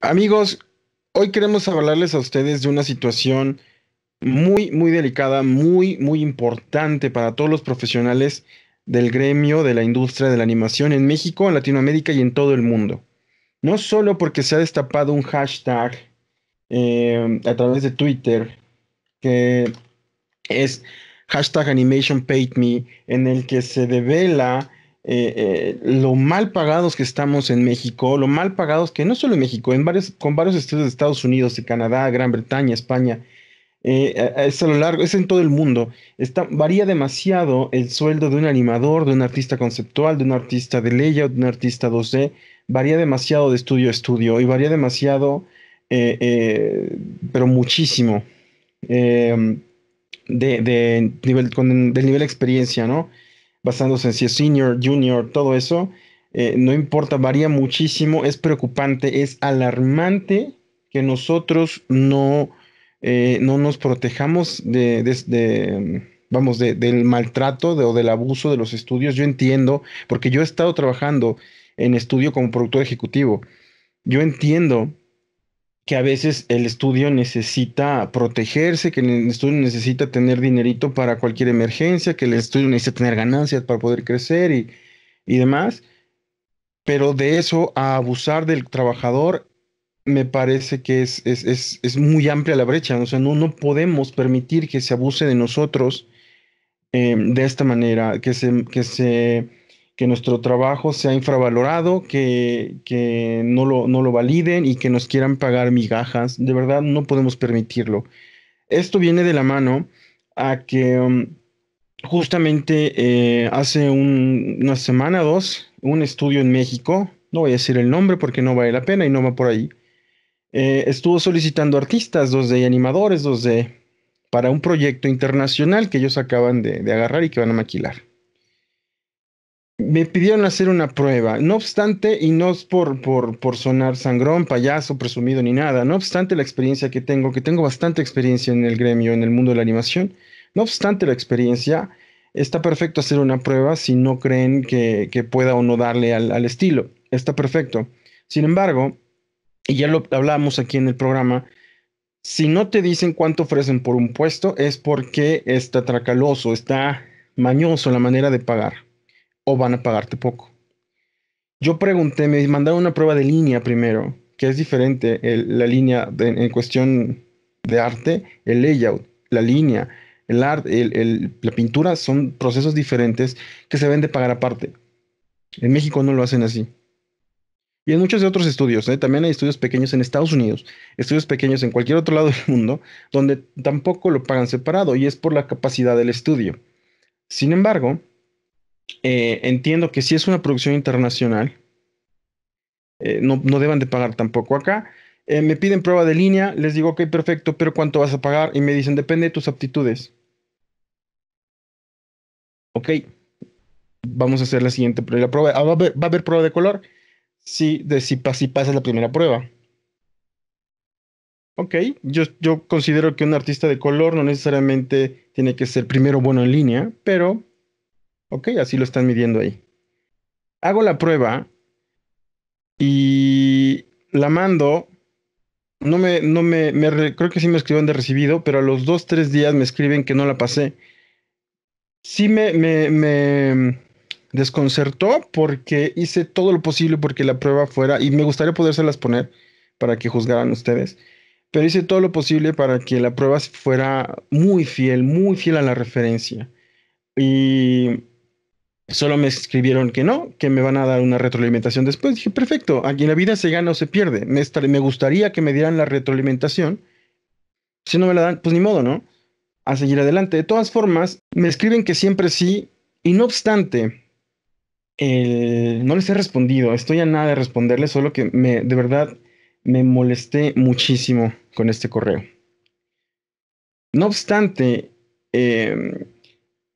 Amigos, hoy queremos hablarles a ustedes de una situación muy, muy delicada, muy, muy importante para todos los profesionales del gremio de la industria de la animación en México, en Latinoamérica y en todo el mundo. No solo porque se ha destapado un hashtag eh, a través de Twitter que es hashtag animation en el que se devela eh, eh, lo mal pagados que estamos en México, lo mal pagados que no solo en México, en varios, con varios estados de Estados Unidos, de Canadá, Gran Bretaña, España, eh, es a lo largo, es en todo el mundo. varía demasiado el sueldo de un animador, de un artista conceptual, de un artista de layout, de un artista 2D, varía demasiado de estudio a estudio y varía demasiado, pero muchísimo, de, nivel, con, del nivel de experiencia, ¿no? basándose en si es senior, junior, todo eso, eh, no importa, varía muchísimo, es preocupante, es alarmante que nosotros no, eh, no nos protejamos de, vamos, del maltrato o del abuso de los estudios. Yo entiendo, porque yo he estado trabajando en estudio como productor ejecutivo, yo entiendo que a veces el estudio necesita protegerse, que el estudio necesita tener dinerito para cualquier emergencia, que el estudio necesita tener ganancias para poder crecer y, demás. Pero de eso a abusar del trabajador me parece que es, muy amplia la brecha. O sea, no, podemos permitir que se abuse de nosotros em, de esta manera, que se, que se que nuestro trabajo sea infravalorado, que, no, lo, validen y que nos quieran pagar migajas. De verdad, no podemos permitirlo. Esto viene de la mano a que um, justamente eh, hace una semana o dos, un estudio en México, no voy a decir el nombre porque no vale la pena y no va por ahí, eh, estuvo solicitando artistas, dos de animadores, dos de para un proyecto internacional que ellos acaban de agarrar y que van a maquilar me pidieron hacer una prueba. No obstante, y no es por, por, por, sonar sangrón, payaso, presumido ni nada, no obstante la experiencia que tengo, que tengo bastante experiencia en el gremio, en el mundo de la animación, no obstante la experiencia, está perfecto hacer una prueba si no creen que, pueda o no darle al, al, estilo. Está perfecto. Sin embargo, y ya lo hablábamos aquí en el programa, si no te dicen cuánto ofrecen por un puesto, es porque está tracaloso, está mañoso la manera de pagar o van a pagarte poco. Yo pregunté, me mandaron una prueba de línea primero, que es diferente la línea en cuestión de arte, el layout, la línea, el arte, la pintura son procesos diferentes que se ven de pagar aparte. En México no lo hacen así. Y en muchos de otros estudios, ¿eh? también hay estudios pequeños en Estados Unidos, estudios pequeños en cualquier otro lado del mundo, donde tampoco lo pagan separado y es por la capacidad del estudio. Sin embargo, eh, entiendo que si es una producción internacional, eh, no, no, deban de pagar tampoco acá. Eh, me piden prueba de línea, les digo, ok, perfecto, pero ¿cuánto vas a pagar? Y me dicen, depende de tus aptitudes. Ok, vamos a hacer la siguiente prueba. Ah, ¿Va a, haber, prueba de color? Sí, de si, si pasas la primera prueba. Ok, yo, yo considero que un artista de color no necesariamente tiene que ser primero bueno en línea, pero Ok, así lo están midiendo ahí. Hago la prueba y la mando. No me, no me, creo que sí me escriben de recibido, pero a los dos, tres días me escriben que no la pasé. Sí me, me, mm, desconcertó porque hice todo lo posible porque la prueba fuera, y me gustaría podérselas poner para que juzgaran ustedes, pero hice todo lo posible para que la prueba fuera muy fiel, muy fiel a la referencia. Y Solo me escribieron que no, que me van a dar una retroalimentación después. Dije, perfecto, aquí en la vida se gana o se pierde. Me, gustaría que me dieran la retroalimentación. Si no me la dan, pues ni modo, ¿no? A seguir adelante. De todas formas, me escriben que siempre sí, y no obstante, no les he respondido. Estoy a nada de responderles, solo que me, de verdad me molesté muchísimo con este correo. No obstante, eh,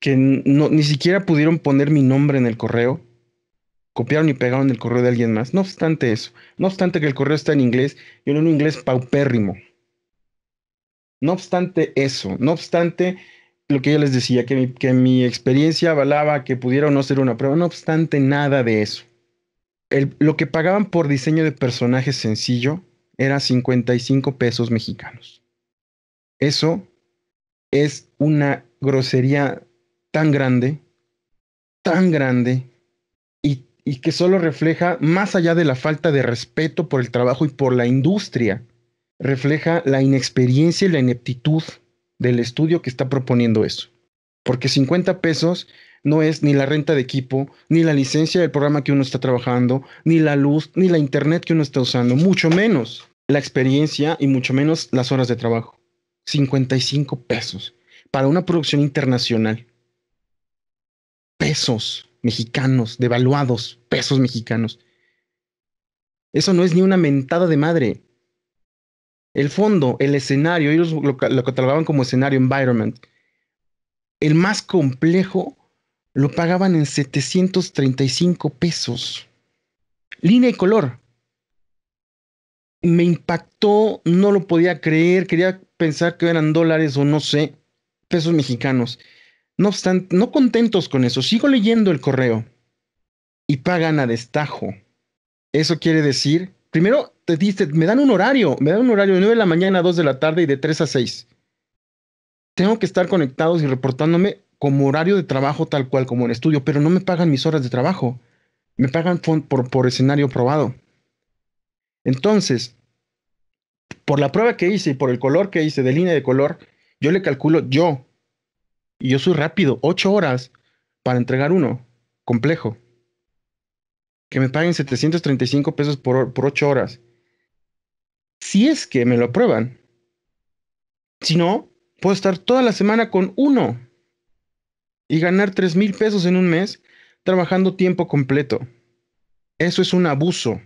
que ni siquiera pudieron poner mi nombre en el correo. Copiaron y pegaron el correo de alguien más. No obstante eso, no obstante que el correo está en inglés y en un inglés paupérrimo. No obstante eso, no obstante lo que yo les decía, que mi, experiencia avalaba que pudiera o no ser una prueba, no obstante nada de eso. lo que pagaban por diseño de personaje sencillo era 55 pesos mexicanos. Eso es una grosería tan grande, tan grande, y, que solo refleja, más allá de la falta de respeto por el trabajo y por la industria, refleja la inexperiencia y la ineptitud del estudio que está proponiendo eso. Porque 50 pesos no es ni la renta de equipo, ni la licencia del programa que uno está trabajando, ni la luz, ni la internet que uno está usando, mucho menos la experiencia y mucho menos las horas de trabajo. 55 pesos para una producción internacional pesos mexicanos, devaluados, pesos mexicanos. Eso no es ni una mentada de madre. El fondo, el escenario, ellos lo, que catalogaban como escenario, environment. El más complejo lo pagaban en 735 pesos. Línea y color. Me impactó, no lo podía creer, quería pensar que eran dólares o no sé, pesos mexicanos. No no contentos con eso, sigo leyendo el correo y pagan a destajo. Eso quiere decir, primero te diste, me dan un horario, me dan un horario de 9 de la mañana a 2 de la tarde y de 3 a 6. Tengo que estar conectados y reportándome como horario de trabajo tal cual como en estudio, pero no me pagan mis horas de trabajo. Me pagan por, por escenario probado. Entonces, por la prueba que hice y por el color que hice de línea de color, yo le calculo yo y yo soy rápido, ocho horas para entregar uno, complejo. Que me paguen 735 pesos por, por ocho horas. Si es que me lo aprueban. Si no, puedo estar toda la semana con uno y ganar 3 mil pesos en un mes trabajando tiempo completo. Eso es un abuso.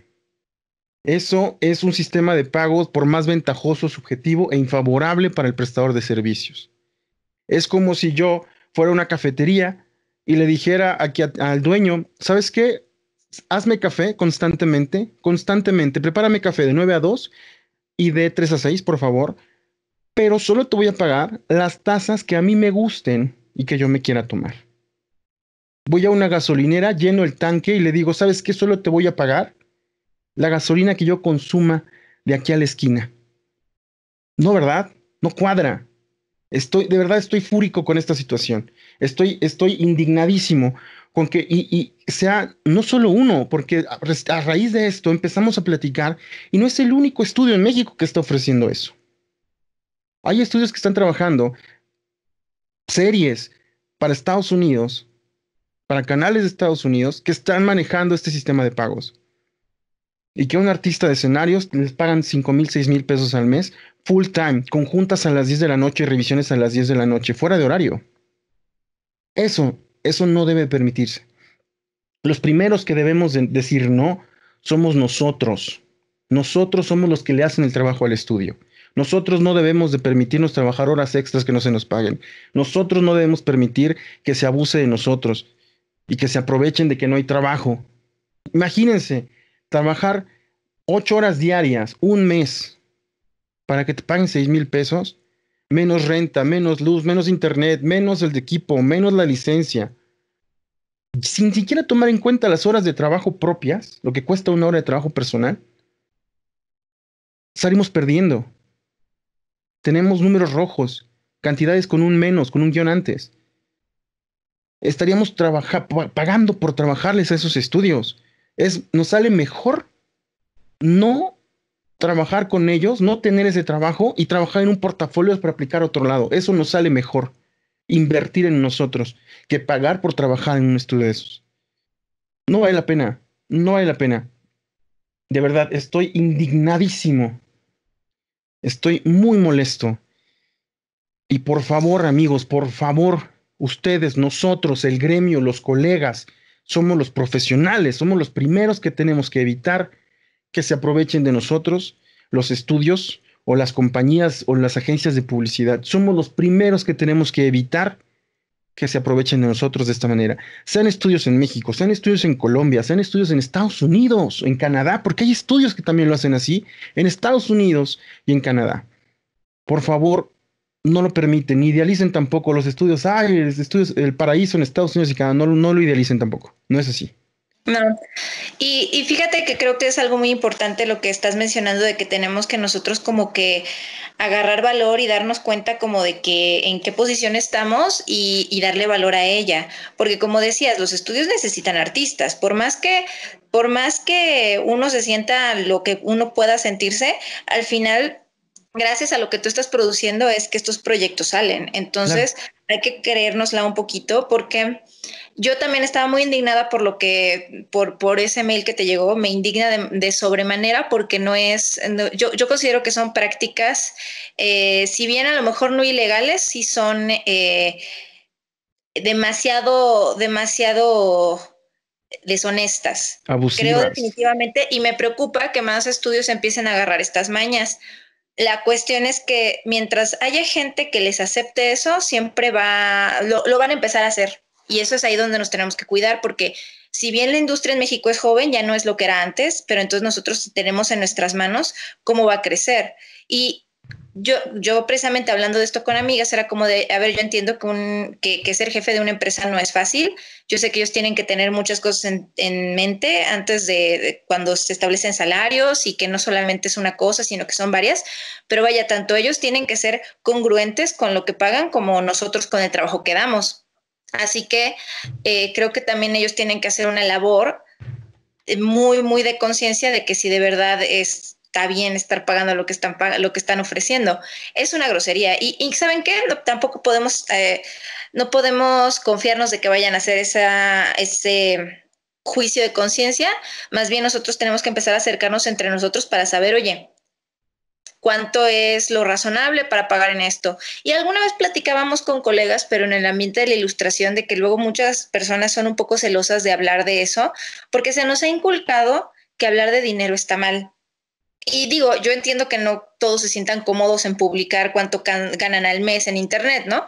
Eso es un sistema de pagos por más ventajoso, subjetivo e infavorable para el prestador de servicios. Es como si yo fuera a una cafetería y le dijera aquí al dueño, ¿sabes qué? Hazme café constantemente, constantemente, prepárame café de 9 a 2 y de 3 a 6, por favor, pero solo te voy a pagar las tazas que a mí me gusten y que yo me quiera tomar. Voy a una gasolinera, lleno el tanque y le digo, ¿sabes qué? Solo te voy a pagar la gasolina que yo consuma de aquí a la esquina. No, ¿verdad? No cuadra. Estoy, de verdad, estoy fúrico con esta situación. Estoy, estoy indignadísimo con que, y, y, sea no solo uno, porque a, raíz de esto empezamos a platicar y no es el único estudio en México que está ofreciendo eso. Hay estudios que están trabajando series para Estados Unidos, para canales de Estados Unidos, que están manejando este sistema de pagos y que a un artista de escenarios les pagan 5 mil, 6 mil pesos al mes, full time, conjuntas a las 10 de la noche y revisiones a las 10 de la noche, fuera de horario. Eso, eso no debe permitirse. Los primeros que debemos decir no somos nosotros. Nosotros somos los que le hacen el trabajo al estudio. Nosotros no debemos de permitirnos trabajar horas extras que no se nos paguen. Nosotros no debemos permitir que se abuse de nosotros y que se aprovechen de que no hay trabajo. Imagínense, trabajar ocho horas diarias, un mes, para que te paguen seis mil pesos, menos renta, menos luz, menos internet, menos el de equipo, menos la licencia, sin siquiera tomar en cuenta las horas de trabajo propias, lo que cuesta una hora de trabajo personal, salimos perdiendo. Tenemos números rojos, cantidades con un menos, con un guión antes. Estaríamos pagando por trabajarles a esos estudios es, nos sale mejor no trabajar con ellos, no tener ese trabajo y trabajar en un portafolio para aplicar a otro lado. Eso nos sale mejor. Invertir en nosotros que pagar por trabajar en un estudio de esos. No vale la pena, no vale la pena. De verdad, estoy indignadísimo. Estoy muy molesto. Y por favor, amigos, por favor, ustedes, nosotros, el gremio, los colegas, somos los profesionales, somos los primeros que tenemos que evitar que se aprovechen de nosotros los estudios o las compañías o las agencias de publicidad. Somos los primeros que tenemos que evitar que se aprovechen de nosotros de esta manera. Sean estudios en México, sean estudios en Colombia, sean estudios en Estados Unidos, en Canadá, porque hay estudios que también lo hacen así, en Estados Unidos y en Canadá. Por favor, no lo permiten, ni idealicen tampoco los estudios. ay el, estudios, el paraíso en Estados Unidos y Canadá, no, no lo idealicen tampoco. No es así. No. Y, fíjate que creo que es algo muy importante lo que estás mencionando de que tenemos que nosotros como que agarrar valor y darnos cuenta como de que en qué posición estamos y, darle valor a ella. Porque como decías, los estudios necesitan artistas. Por más que por más que uno se sienta lo que uno pueda sentirse, al final gracias a lo que tú estás produciendo es que estos proyectos salen. Entonces hay que creérnosla un poquito porque yo también estaba muy indignada por lo que, por, por ese mail que te llegó, me indigna de, sobremanera porque no es, yo, considero que son prácticas, eh, si bien a lo mejor no ilegales, sí son eh, demasiado, demasiado deshonestas. Abusivas. Creo definitivamente y me preocupa que más estudios empiecen a agarrar estas mañas la cuestión es que mientras haya gente que les acepte eso, siempre va, lo, lo, van a empezar a hacer. Y eso es ahí donde nos tenemos que cuidar, porque si bien la industria en México es joven, ya no es lo que era antes, pero entonces nosotros tenemos en nuestras manos cómo va a crecer. Y yo, yo precisamente hablando de esto con amigas, era como de, a ver, yo entiendo que, que, ser jefe de una empresa no es fácil, yo sé que ellos tienen que tener muchas cosas en, mente antes de, cuando se establecen salarios y que no solamente es una cosa, sino que son varias, pero vaya, tanto ellos tienen que ser congruentes con lo que pagan como nosotros con el trabajo que damos. Así que eh, creo que también ellos tienen que hacer una labor eh, muy, muy de conciencia de que si de verdad es está bien estar pagando lo que están, lo que están ofreciendo. Es una grosería. Y, ¿saben qué? tampoco podemos, eh, no podemos confiarnos de que vayan a hacer esa, ese juicio de conciencia. Más bien nosotros tenemos que empezar a acercarnos entre nosotros para saber, oye, cuánto es lo razonable para pagar en esto. Y alguna vez platicábamos con colegas, pero en el ambiente de la ilustración, de que luego muchas personas son un poco celosas de hablar de eso, porque se nos ha inculcado que hablar de dinero está mal. Y digo, yo entiendo que no todos se sientan cómodos en publicar cuánto ganan al mes en Internet, ¿no?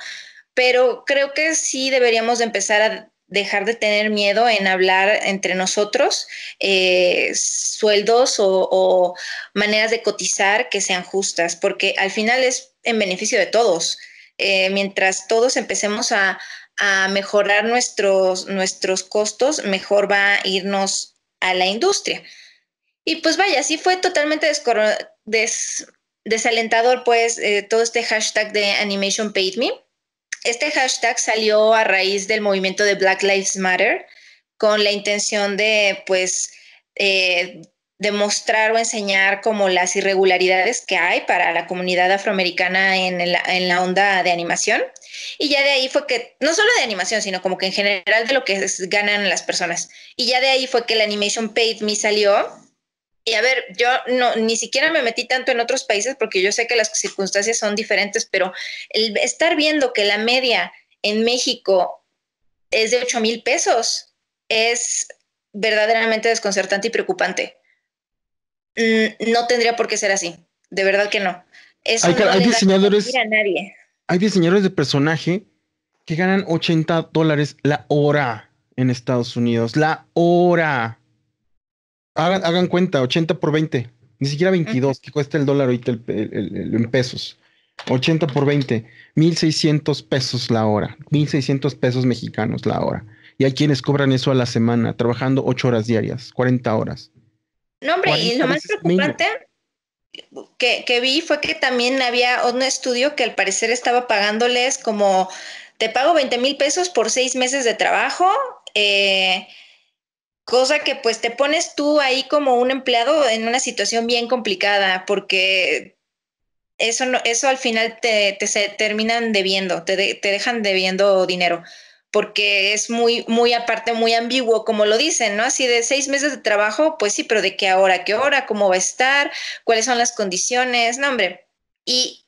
Pero creo que sí deberíamos empezar a dejar de tener miedo en hablar entre nosotros eh, sueldos o, maneras de cotizar que sean justas, porque al final es en beneficio de todos. Eh, mientras todos empecemos a, a mejorar nuestros, nuestros costos, mejor va a irnos a la industria. Y pues vaya, sí fue totalmente desalentador pues eh, todo este hashtag de Animation Paid Me. Este hashtag salió a raíz del movimiento de Black Lives Matter con la intención de pues eh, demostrar o enseñar como las irregularidades que hay para la comunidad afroamericana en la, onda de animación. Y ya de ahí fue que, no solo de animación, sino como que en general de lo que ganan las personas. Y ya de ahí fue que la Animation Paid Me salió y a ver, yo no, ni siquiera me metí tanto en otros países porque yo sé que las circunstancias son diferentes, pero el estar viendo que la media en México es de 8 mil pesos es verdaderamente desconcertante y preocupante. Mm, no tendría por qué ser así, de verdad que no. hay, diseñadores, hay diseñadores de personaje que ganan 80 dólares la hora en Estados Unidos, la hora. Hagan, cuenta, 80 por 20. Ni siquiera 22, que cuesta el dólar ahorita en pesos. 80 por 20, 1600 pesos la hora, 1600 pesos mexicanos la hora. Y hay quienes cobran eso a la semana, trabajando 8 horas diarias, 40 horas. No, hombre, y lo más preocupante que, que, vi fue que también había un estudio que al parecer estaba pagándoles como, te pago 20 mil pesos por seis meses de trabajo, eh, Cosa que pues te pones tú ahí como un empleado en una situación bien complicada porque eso, eso al final te, te terminan debiendo, te, te dejan debiendo dinero porque es muy, muy aparte, muy ambiguo, como lo dicen, ¿no? Así de seis meses de trabajo, pues sí, pero ¿de qué hora? ¿Qué hora? ¿Cómo va a estar? ¿Cuáles son las condiciones? No, hombre. Y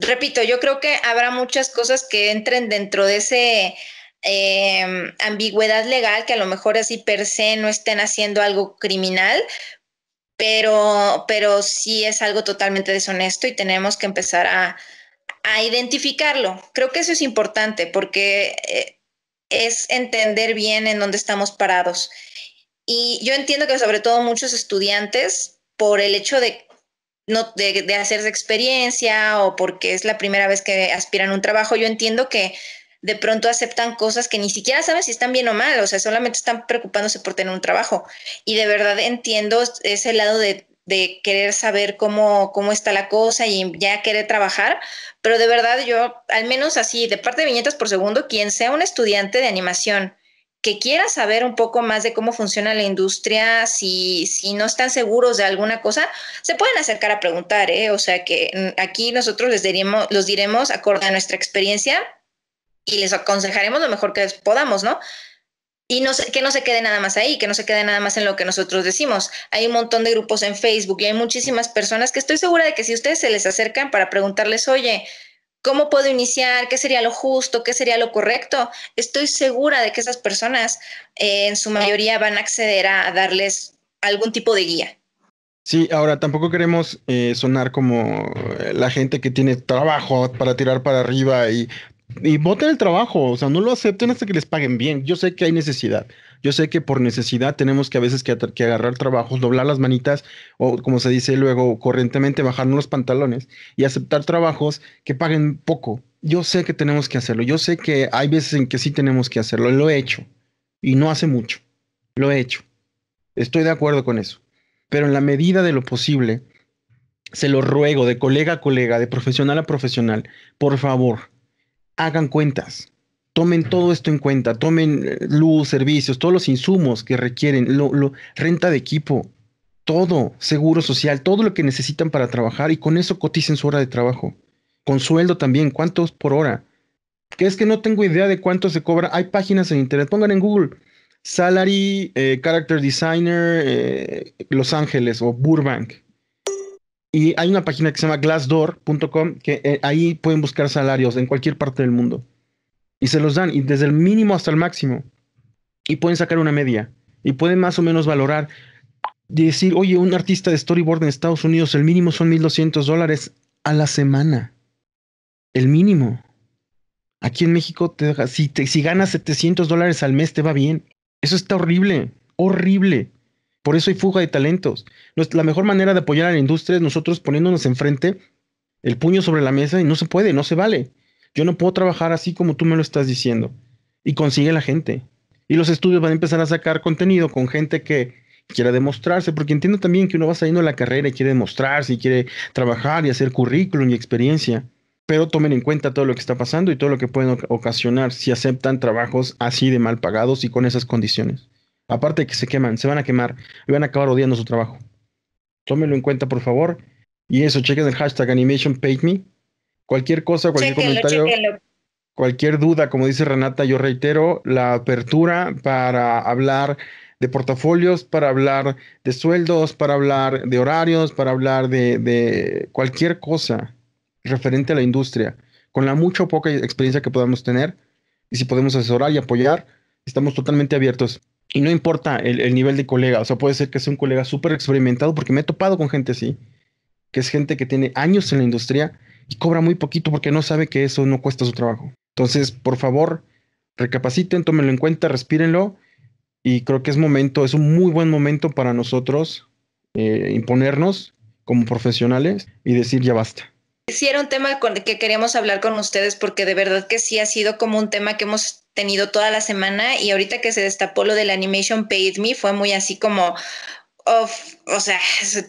repito, yo creo que habrá muchas cosas que entren dentro de ese Em, ambigüedad legal, que a lo mejor así per se no estén haciendo algo criminal, pero, pero sí es algo totalmente deshonesto y tenemos que empezar a, identificarlo. Creo que eso es importante porque eh, es entender bien en dónde estamos parados. Y yo entiendo que sobre todo muchos estudiantes, por el hecho de, no, de, de hacerse experiencia o porque es la primera vez que aspiran a un trabajo, yo entiendo que de pronto aceptan cosas que ni siquiera saben si están bien o mal, o sea, solamente están preocupándose por tener un trabajo. Y de verdad entiendo ese lado de, querer saber cómo, cómo está la cosa y ya querer trabajar, pero de verdad yo, al menos así, de parte de Viñetas por Segundo, quien sea un estudiante de animación que quiera saber un poco más de cómo funciona la industria, si, no están seguros de alguna cosa, se pueden acercar a preguntar, ¿eh? O sea que aquí nosotros les diremos, los diremos acorde a nuestra experiencia y les aconsejaremos lo mejor que podamos, ¿no? Y no que no se quede nada más ahí, que no se quede nada más en lo que nosotros decimos. Hay un montón de grupos en Facebook y hay muchísimas personas que estoy segura de que si ustedes se les acercan para preguntarles, oye, ¿cómo puedo iniciar? ¿Qué sería lo justo? ¿Qué sería lo correcto? Estoy segura de que esas personas eh, en su mayoría van a acceder a, darles algún tipo de guía. Sí, ahora tampoco queremos eh, sonar como eh, la gente que tiene trabajo para tirar para arriba y y voten el trabajo, o sea, no lo acepten hasta que les paguen bien. Yo sé que hay necesidad, yo sé que por necesidad tenemos que a veces que, agarrar trabajos, doblar las manitas o como se dice luego corrientemente bajarnos los pantalones y aceptar trabajos que paguen poco. Yo sé que tenemos que hacerlo, yo sé que hay veces en que sí tenemos que hacerlo, lo he hecho y no hace mucho, lo he hecho. Estoy de acuerdo con eso, pero en la medida de lo posible, se lo ruego de colega a colega, de profesional a profesional, por favor hagan cuentas. Tomen todo esto en cuenta, tomen eh, luz, servicios, todos los insumos que requieren, lo, renta de equipo, todo, seguro social, todo lo que necesitan para trabajar y con eso coticen su hora de trabajo. Con sueldo también, ¿cuántos por hora? Que es que no tengo idea de cuánto se cobra. Hay páginas en internet, pongan en Google Salary, eh, Character Designer, eh, Los Ángeles o Burbank y hay una página que se llama glassdoor.com que eh, ahí pueden buscar salarios en cualquier parte del mundo. Y se los dan, y desde el mínimo hasta el máximo. Y pueden sacar una media. Y pueden más o menos valorar. Decir, oye, un artista de storyboard en Estados Unidos, el mínimo son 1.200 dólares a la semana. El mínimo. Aquí en México, te, si, te, si ganas 700 dólares al mes, te va bien. Eso está horrible, horrible. Por eso hay fuga de talentos. La mejor manera de apoyar a la industria es nosotros poniéndonos enfrente el puño sobre la mesa y no se puede, no se vale. Yo no puedo trabajar así como tú me lo estás diciendo. Y consigue la gente. Y los estudios van a empezar a sacar contenido con gente que quiera demostrarse, porque entiendo también que uno va saliendo de la carrera y quiere demostrarse y quiere trabajar y hacer currículum y experiencia. Pero tomen en cuenta todo lo que está pasando y todo lo que pueden ocasionar si aceptan trabajos así de mal pagados y con esas condiciones. Aparte de que se queman, se van a quemar y van a acabar odiando su trabajo. Tómelo en cuenta, por favor. Y eso, chequen el hashtag AnimationPaidMe. Cualquier cosa, cualquier comentario, cualquier duda, como dice Renata, yo reitero la apertura para hablar de portafolios, para hablar de sueldos, para hablar de horarios, para hablar de, de cualquier cosa referente a la industria. Con la mucha o poca experiencia que podamos tener y si podemos asesorar y apoyar, estamos totalmente abiertos. Y no importa el, nivel de colega, o sea, puede ser que sea un colega súper experimentado, porque me he topado con gente así, que es gente que tiene años en la industria y cobra muy poquito porque no sabe que eso no cuesta su trabajo. Entonces, por favor, recapaciten, tómenlo en cuenta, respírenlo y creo que es momento, es un muy buen momento para nosotros eh, imponernos como profesionales y decir ya basta. Sí, era un tema que queríamos hablar con ustedes porque de verdad que sí ha sido como un tema que hemos tenido toda la semana y ahorita que se destapó lo del Animation Paid Me fue muy así como, o sea,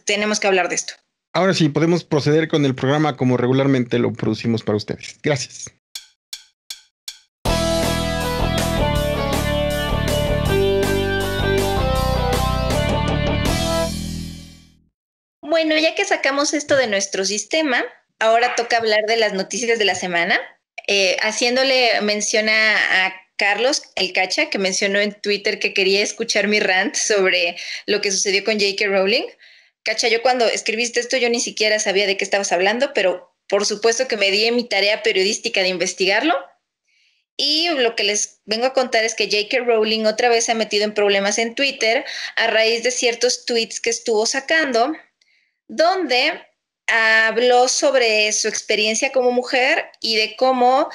tenemos que hablar de esto. Ahora sí, podemos proceder con el programa como regularmente lo producimos para ustedes. Gracias. Bueno, ya que sacamos esto de nuestro sistema, ahora toca hablar de las noticias de la semana, eh, haciéndole mención a, Carlos El Cacha, que mencionó en Twitter que quería escuchar mi rant sobre lo que sucedió con J.K. Rowling. Cacha, yo cuando escribiste esto yo ni siquiera sabía de qué estabas hablando, pero por supuesto que me di mi tarea periodística de investigarlo. Y lo que les vengo a contar es que J.K. Rowling otra vez se ha metido en problemas en Twitter a raíz de ciertos tweets que estuvo sacando, donde habló sobre su experiencia como mujer y de cómo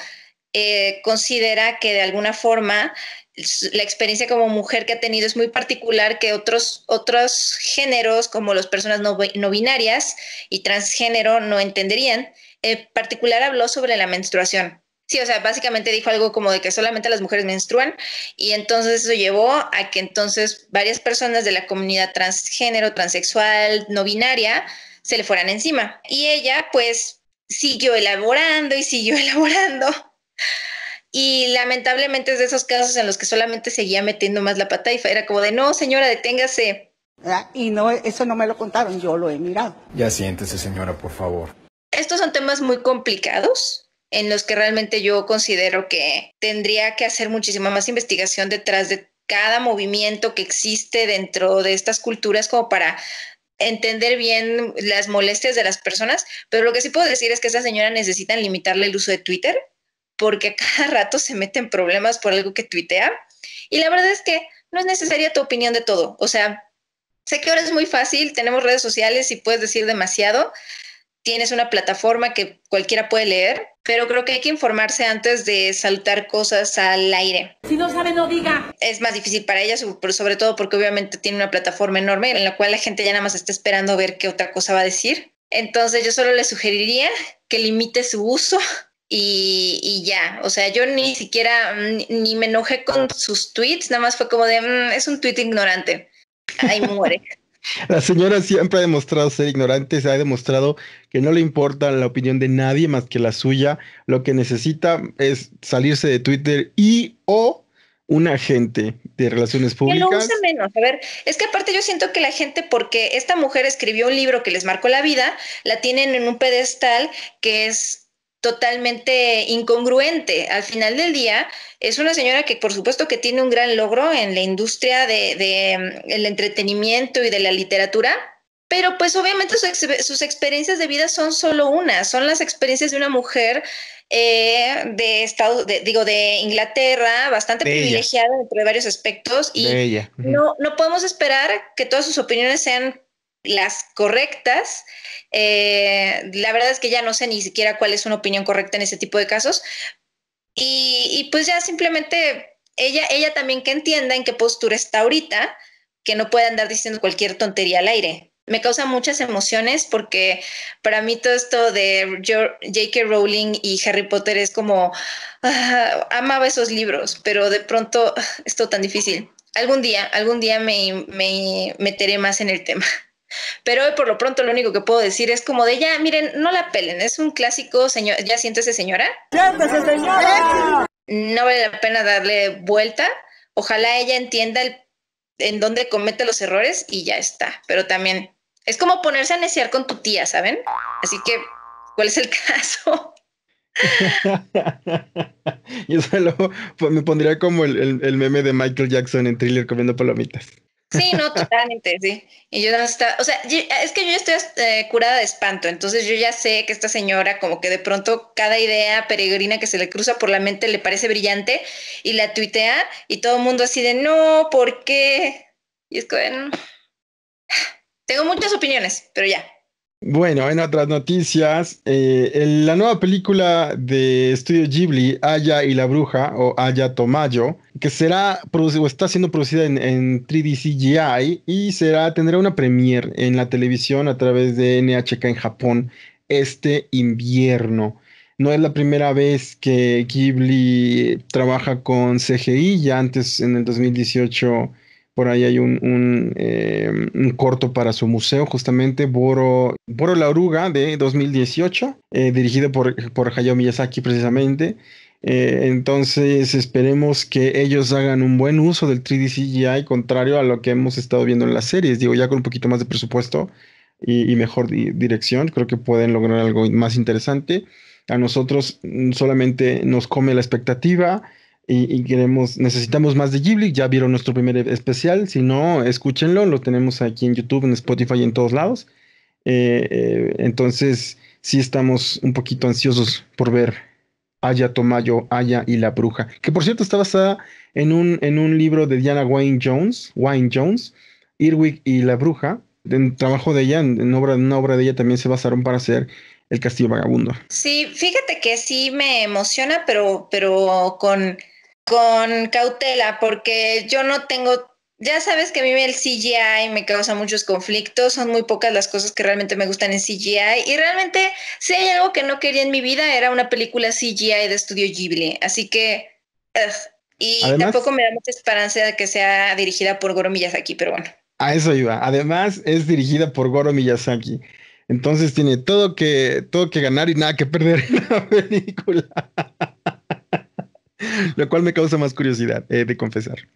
eh, considera que de alguna forma la experiencia como mujer que ha tenido es muy particular que otros, otros géneros, como las personas no, binarias y transgénero, no entenderían. En particular habló sobre la menstruación. Sí, o sea, básicamente dijo algo como de que solamente las mujeres menstruan y entonces eso llevó a que entonces varias personas de la comunidad transgénero, transexual, no binaria, se le fueran encima. Y ella pues siguió elaborando y siguió elaborando. Y lamentablemente es de esos casos en los que solamente seguía metiendo más la pata y era como de, no, señora, deténgase. Y no, eso no me lo contaron, yo lo he mirado. Ya siéntese, señora, por favor. Estos son temas muy complicados en los que realmente yo considero que tendría que hacer muchísima más investigación detrás de cada movimiento que existe dentro de estas culturas como para entender bien las molestias de las personas, pero lo que sí puedo decir es que esa señora necesita limitarle el uso de Twitter porque cada rato se meten problemas por algo que tuitea. Y la verdad es que no es necesaria tu opinión de todo. O sea, sé que ahora es muy fácil, tenemos redes sociales y puedes decir demasiado, tienes una plataforma que cualquiera puede leer, pero creo que hay que informarse antes de saltar cosas al aire. Si no sabe, no diga. Es más difícil para ella, pero sobre todo porque obviamente tiene una plataforma enorme en la cual la gente ya nada más está esperando ver qué otra cosa va a decir. Entonces yo solo le sugeriría que limite su uso y, ya, o sea, yo ni siquiera ni me enojé con sus tweets, nada más fue como de, mm, es un tweet ignorante. Ahí muere. La señora siempre ha demostrado ser ignorante, se ha demostrado que no le importa la opinión de nadie más que la suya. Lo que necesita es salirse de Twitter y o un agente de relaciones públicas. lo menos. A ver, es que aparte yo siento que la gente, porque esta mujer escribió un libro que les marcó la vida, la tienen en un pedestal que es totalmente incongruente. Al final del día, es una señora que por supuesto que tiene un gran logro en la industria del de, mm, entretenimiento y de la literatura, pero pues obviamente sus, experiencias de vida son solo una, son las experiencias de una mujer eh, de Estado, digo, de Inglaterra, bastante privilegiada entre varios aspectos y no, no podemos esperar que todas sus opiniones sean las correctas. Eh, la verdad es que ya no sé ni siquiera cuál es una opinión correcta en ese tipo de casos. Y, pues ya simplemente ella, ella también que entienda en qué postura está ahorita, que no puede andar diciendo cualquier tontería al aire. Me causa muchas emociones porque para mí todo esto de J.K. Rowling y Harry Potter es como, ah, amaba esos libros, pero de pronto ah, esto tan difícil. Algún día, algún día me meteré más en el tema. Pero hoy por lo pronto lo único que puedo decir es como de ya, miren, no la pelen, es un clásico, señor, ya siéntese señora. señora. No vale la pena darle vuelta. Ojalá ella entienda en dónde comete los errores y ya está. Pero también es como ponerse a neciar con tu tía, ¿saben? Así que, ¿cuál es el caso? Yo solo pues, me pondría como el, el, el meme de Michael Jackson en thriller comiendo palomitas. Sí, no, totalmente, sí. Y yo estaba, o sea, es que yo estoy eh, curada de espanto, entonces yo ya sé que esta señora como que de pronto cada idea peregrina que se le cruza por la mente le parece brillante y la tuitea y todo el mundo así de, no, ¿por qué? Y es que, bueno, mm, tengo muchas opiniones, pero ya, bueno, en otras noticias, eh, la nueva película de estudio Ghibli, Aya y la Bruja o Aya Tomayo, que será o está siendo producida en, 3D CGI y será, tendrá una premiere en la televisión a través de NHK en Japón este invierno. No es la primera vez que Ghibli trabaja con CGI, ya antes en el 2018 por ahí hay eh, un, corto para su museo, justamente Boro, Boro la Oruga de 2018, eh, dirigido por, por Hayao Miyazaki precisamente. Eh, entonces esperemos que ellos hagan un buen uso del 3D CGI, contrario a lo que hemos estado viendo en las series. Digo, ya con un poquito más de presupuesto y, mejor dirección, creo que pueden lograr algo más interesante. A nosotros mm, solamente nos come la expectativa y, queremos, necesitamos más de Ghibli. Ya vieron nuestro primer e-, especial. Si no, escúchenlo. Lo tenemos aquí en YouTube, en Spotify, y en todos lados. Eh, eh, entonces, sí estamos un poquito ansiosos por ver Aya Tomayo, Aya y la Bruja. Que por cierto está basada en un, en un libro de Diana Wayne Jones, Wayne Jones, Irwig y la Bruja. En trabajo de ella, en, obra, una obra de ella también se basaron para hacer el castillo vagabundo. Sí, fíjate que sí me emociona, pero, pero con con cautela, porque yo no tengo, ya sabes que a mí el CGI me causa muchos conflictos, son muy pocas las cosas que realmente me gustan en CGI, y realmente si hay algo que no quería en mi vida era una película CGI de estudio Ghibli, así que... Y tampoco me da mucha esperanza de que sea dirigida por Goro Miyazaki, pero bueno. A eso iba. Además, es dirigida por Goro Miyazaki. Entonces tiene todo que, todo que ganar y nada que perder en la película. Lo cual me causa más curiosidad, eh, de confesar.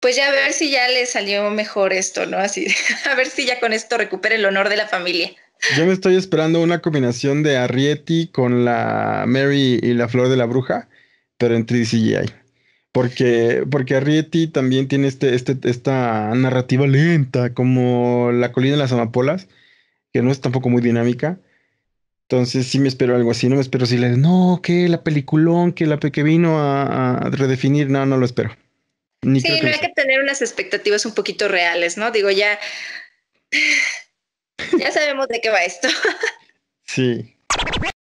Pues ya a ver si ya le salió mejor esto, ¿no? Así, a ver si ya con esto recupera el honor de la familia. Yo me estoy esperando una combinación de Arrietty con la Mary y la Flor de la Bruja, pero entre 3 CGI. Porque, porque Arrietty también tiene este, este, esta narrativa lenta, como La colina de las amapolas, que no es tampoco muy dinámica. Entonces sí me espero algo así, no me espero si le no, que la peliculón, que la que vino a, redefinir, no, no lo espero. sí, no hay que tener unas expectativas un poquito reales, ¿no? Digo, ya, ya sabemos de qué va esto. sí.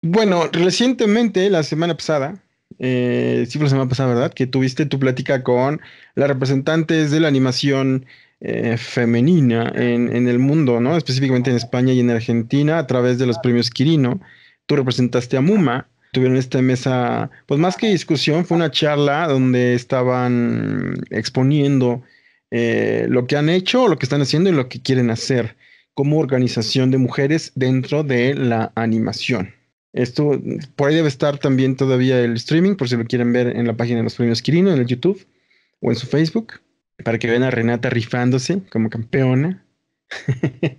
Bueno, recientemente, la semana pasada, eh, sí fue la semana pasada, ¿verdad? Que tuviste tu plática con las representantes de la animación eh, femenina en, el mundo, ¿no? Específicamente en España y en Argentina, a través de los premios Quirino. Tú representaste a Muma. Tuvieron esta mesa, pues más que discusión, fue una charla donde estaban exponiendo eh, lo que han hecho, lo que están haciendo y lo que quieren hacer como organización de mujeres dentro de la animación. Esto, por ahí debe estar también todavía el streaming, por si lo quieren ver en la página de los premios Quirino, en el YouTube o en su Facebook, para que vean a Renata rifándose como campeona.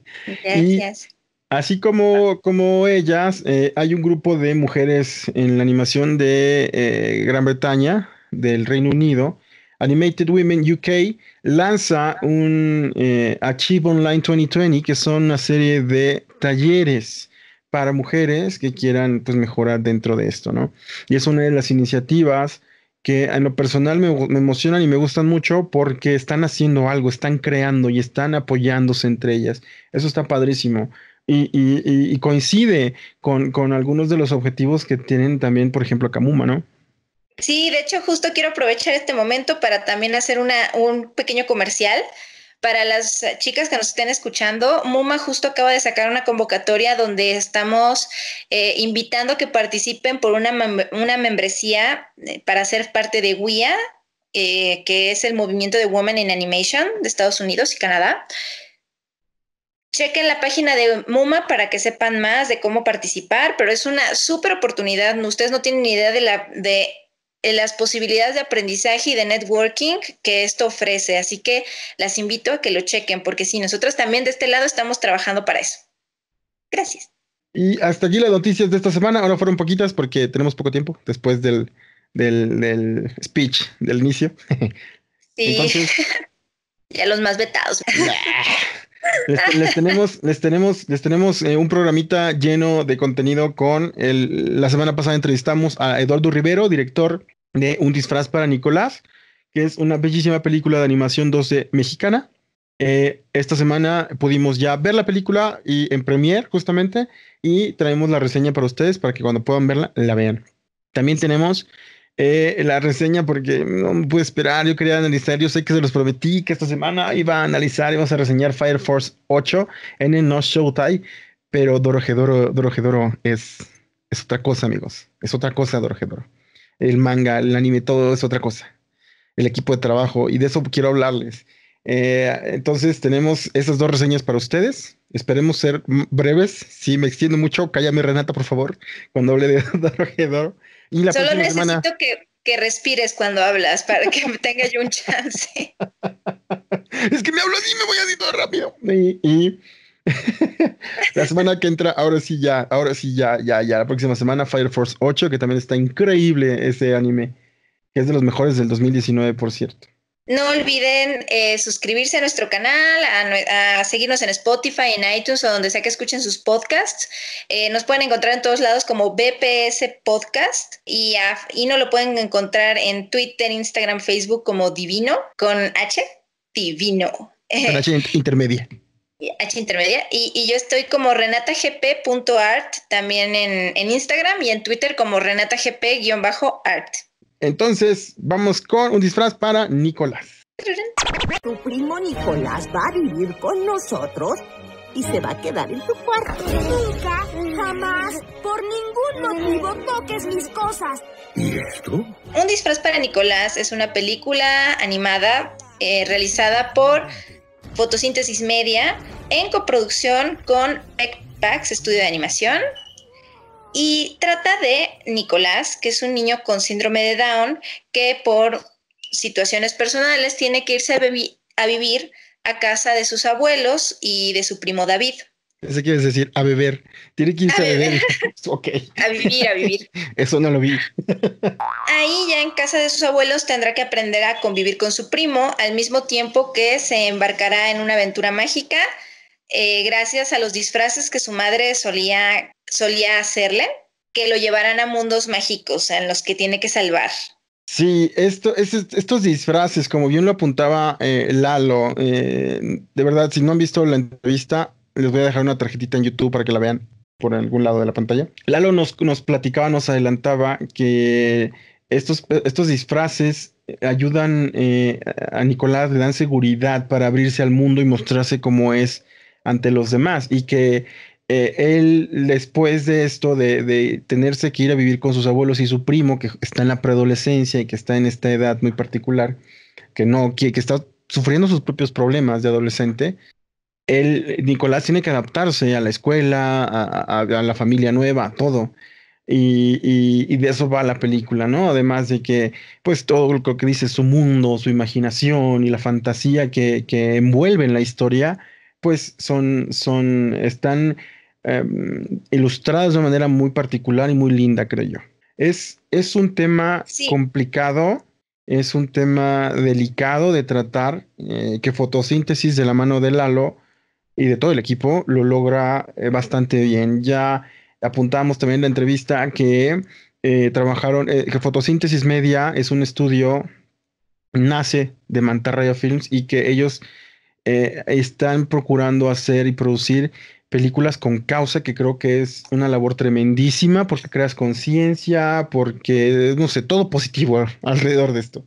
así como, como ellas, eh, hay un grupo de mujeres en la animación de eh, Gran Bretaña, del Reino Unido. Animated Women UK lanza un eh, Achieve Online 2020, que son una serie de talleres para mujeres que quieran pues, mejorar dentro de esto, ¿no? Y es una de las iniciativas que en lo personal me, emocionan y me gustan mucho porque están haciendo algo, están creando y están apoyándose entre ellas. Eso está padrísimo. Y, coincide con, algunos de los objetivos que tienen también, por ejemplo, Camuma, ¿no? Sí, de hecho, justo quiero aprovechar este momento para también hacer un pequeño comercial para las chicas que nos estén escuchando, MUMA justo acaba de sacar una convocatoria donde estamos eh, invitando invitando que participen por una, membresía eh, para ser parte de WIA, eh, que es el movimiento de Women in Animation de Estados Unidos y Canadá. Chequen la página de MUMA para que sepan más de cómo participar, pero es una súper oportunidad. Ustedes no tienen ni idea de la, de eh, las posibilidades de aprendizaje y de networking que esto ofrece. Así que las invito a que lo chequen, porque sí, nosotros también de este lado estamos trabajando para eso. Gracias. Y hasta aquí las noticias de esta semana. Ahora fueron poquitas porque tenemos poco tiempo después del, del, speech, del inicio. Sí. ya los más vetados. Este, les, tenemos, les tenemos, les tenemos eh, un programita lleno de contenido con el, la semana pasada entrevistamos a Eduardo Rivero, director de Un disfraz para Nicolás, que es una bellísima película de animación 12 mexicana. Eh, esta semana pudimos ya ver la película y en premier justamente y traemos la reseña para ustedes para que cuando puedan verla la vean. También tenemos eh, la reseña porque no me pude esperar, yo quería analizar, yo sé que se los prometí que esta semana iba a analizar, vamos a reseñar Fire Force 8 en el No Showtime, pero Dorojedoro, Dorojedoro es, es otra cosa, amigos, es otra cosa Dorojedoro. El manga, el anime, todo es otra cosa. El equipo de trabajo, y de eso quiero hablarles. Eh, entonces tenemos esas dos reseñas para ustedes. Esperemos ser breves. Si me extiendo mucho, cállame Renata, por favor, cuando hable de Dorojedoro. Solo necesito que, respires cuando hablas para que tenga yo un chance. es que me hablo así, me voy así todo rápido. Y, la semana que entra, ahora sí ya, ahora sí ya, ya, ya, la próxima semana, Fire Force 8, que también está increíble ese anime, que es de los mejores del 2019, por cierto. No olviden eh, suscribirse a nuestro canal, a, seguirnos en Spotify, en iTunes o donde sea que escuchen sus podcasts. Eh, nos pueden encontrar en todos lados como BPS Podcast y, no lo pueden encontrar en Twitter, Instagram, Facebook como Divino con H, Divino. Con H intermedia. H intermedia. Y, yo estoy como renatagp.art también en, en Instagram y en Twitter como renatagp-art. Entonces, vamos con un disfraz para Nicolás. Tu primo Nicolás va a vivir con nosotros y se va a quedar en tu cuarto. Nunca, jamás, por ningún motivo toques mis cosas. ¿Y esto? Un disfraz para Nicolás es una película animada eh, realizada por Fotosíntesis Media en coproducción con Backpacks Estudio de Animación y trata de Nicolás, que es un niño con síndrome de Down, que por situaciones personales tiene que irse a, vivir a casa de sus abuelos y de su primo David. Eso quiere decir, a beber. Tiene que irse a, beber. A vivir, a vivir. Eso no lo vi. Ahí ya en casa de sus abuelos tendrá que aprender a convivir con su primo al mismo tiempo que se embarcará en una aventura mágica eh, gracias a los disfraces que su madre solía, solía hacerle, que lo llevarán a mundos mágicos en los que tiene que salvar. Sí, estos disfraces, como bien lo apuntaba eh, Lalo, eh, de verdad, si no han visto la entrevista, les voy a dejar una tarjetita en YouTube para que la vean por algún lado de la pantalla. Lalo nos, platicaba, nos adelantaba que estos, estos disfraces ayudan a Nicolás, le dan seguridad para abrirse al mundo y mostrarse como es ante los demás y que eh, él después de esto, de, de, tenerse que ir a vivir con sus abuelos y su primo, que está en la preadolescencia y que está en esta edad muy particular, que no, quiere que está sufriendo sus propios problemas de adolescente, él, Nicolás tiene que adaptarse a la escuela, a, la familia nueva, a todo. Y, y, de eso va la película, ¿no? Además de que, pues, todo lo que dice su mundo, su imaginación y la fantasía que, que envuelve en la historia, pues son, son, están em, ilustradas de una manera muy particular y muy linda, creo yo. Es, es un tema complicado, es un tema delicado de tratar, eh, que fotosíntesis de la mano de Lalo y de todo el equipo lo logra eh, bastante bien. Ya apuntamos también en la entrevista que eh, trabajaron, que Fotosíntesis Media es un estudio, nace de Mantarraya Films y que ellos eh, están procurando hacer y producir películas con causa, que creo que es una labor tremendísima porque creas conciencia, porque, no sé, todo positivo alrededor de esto.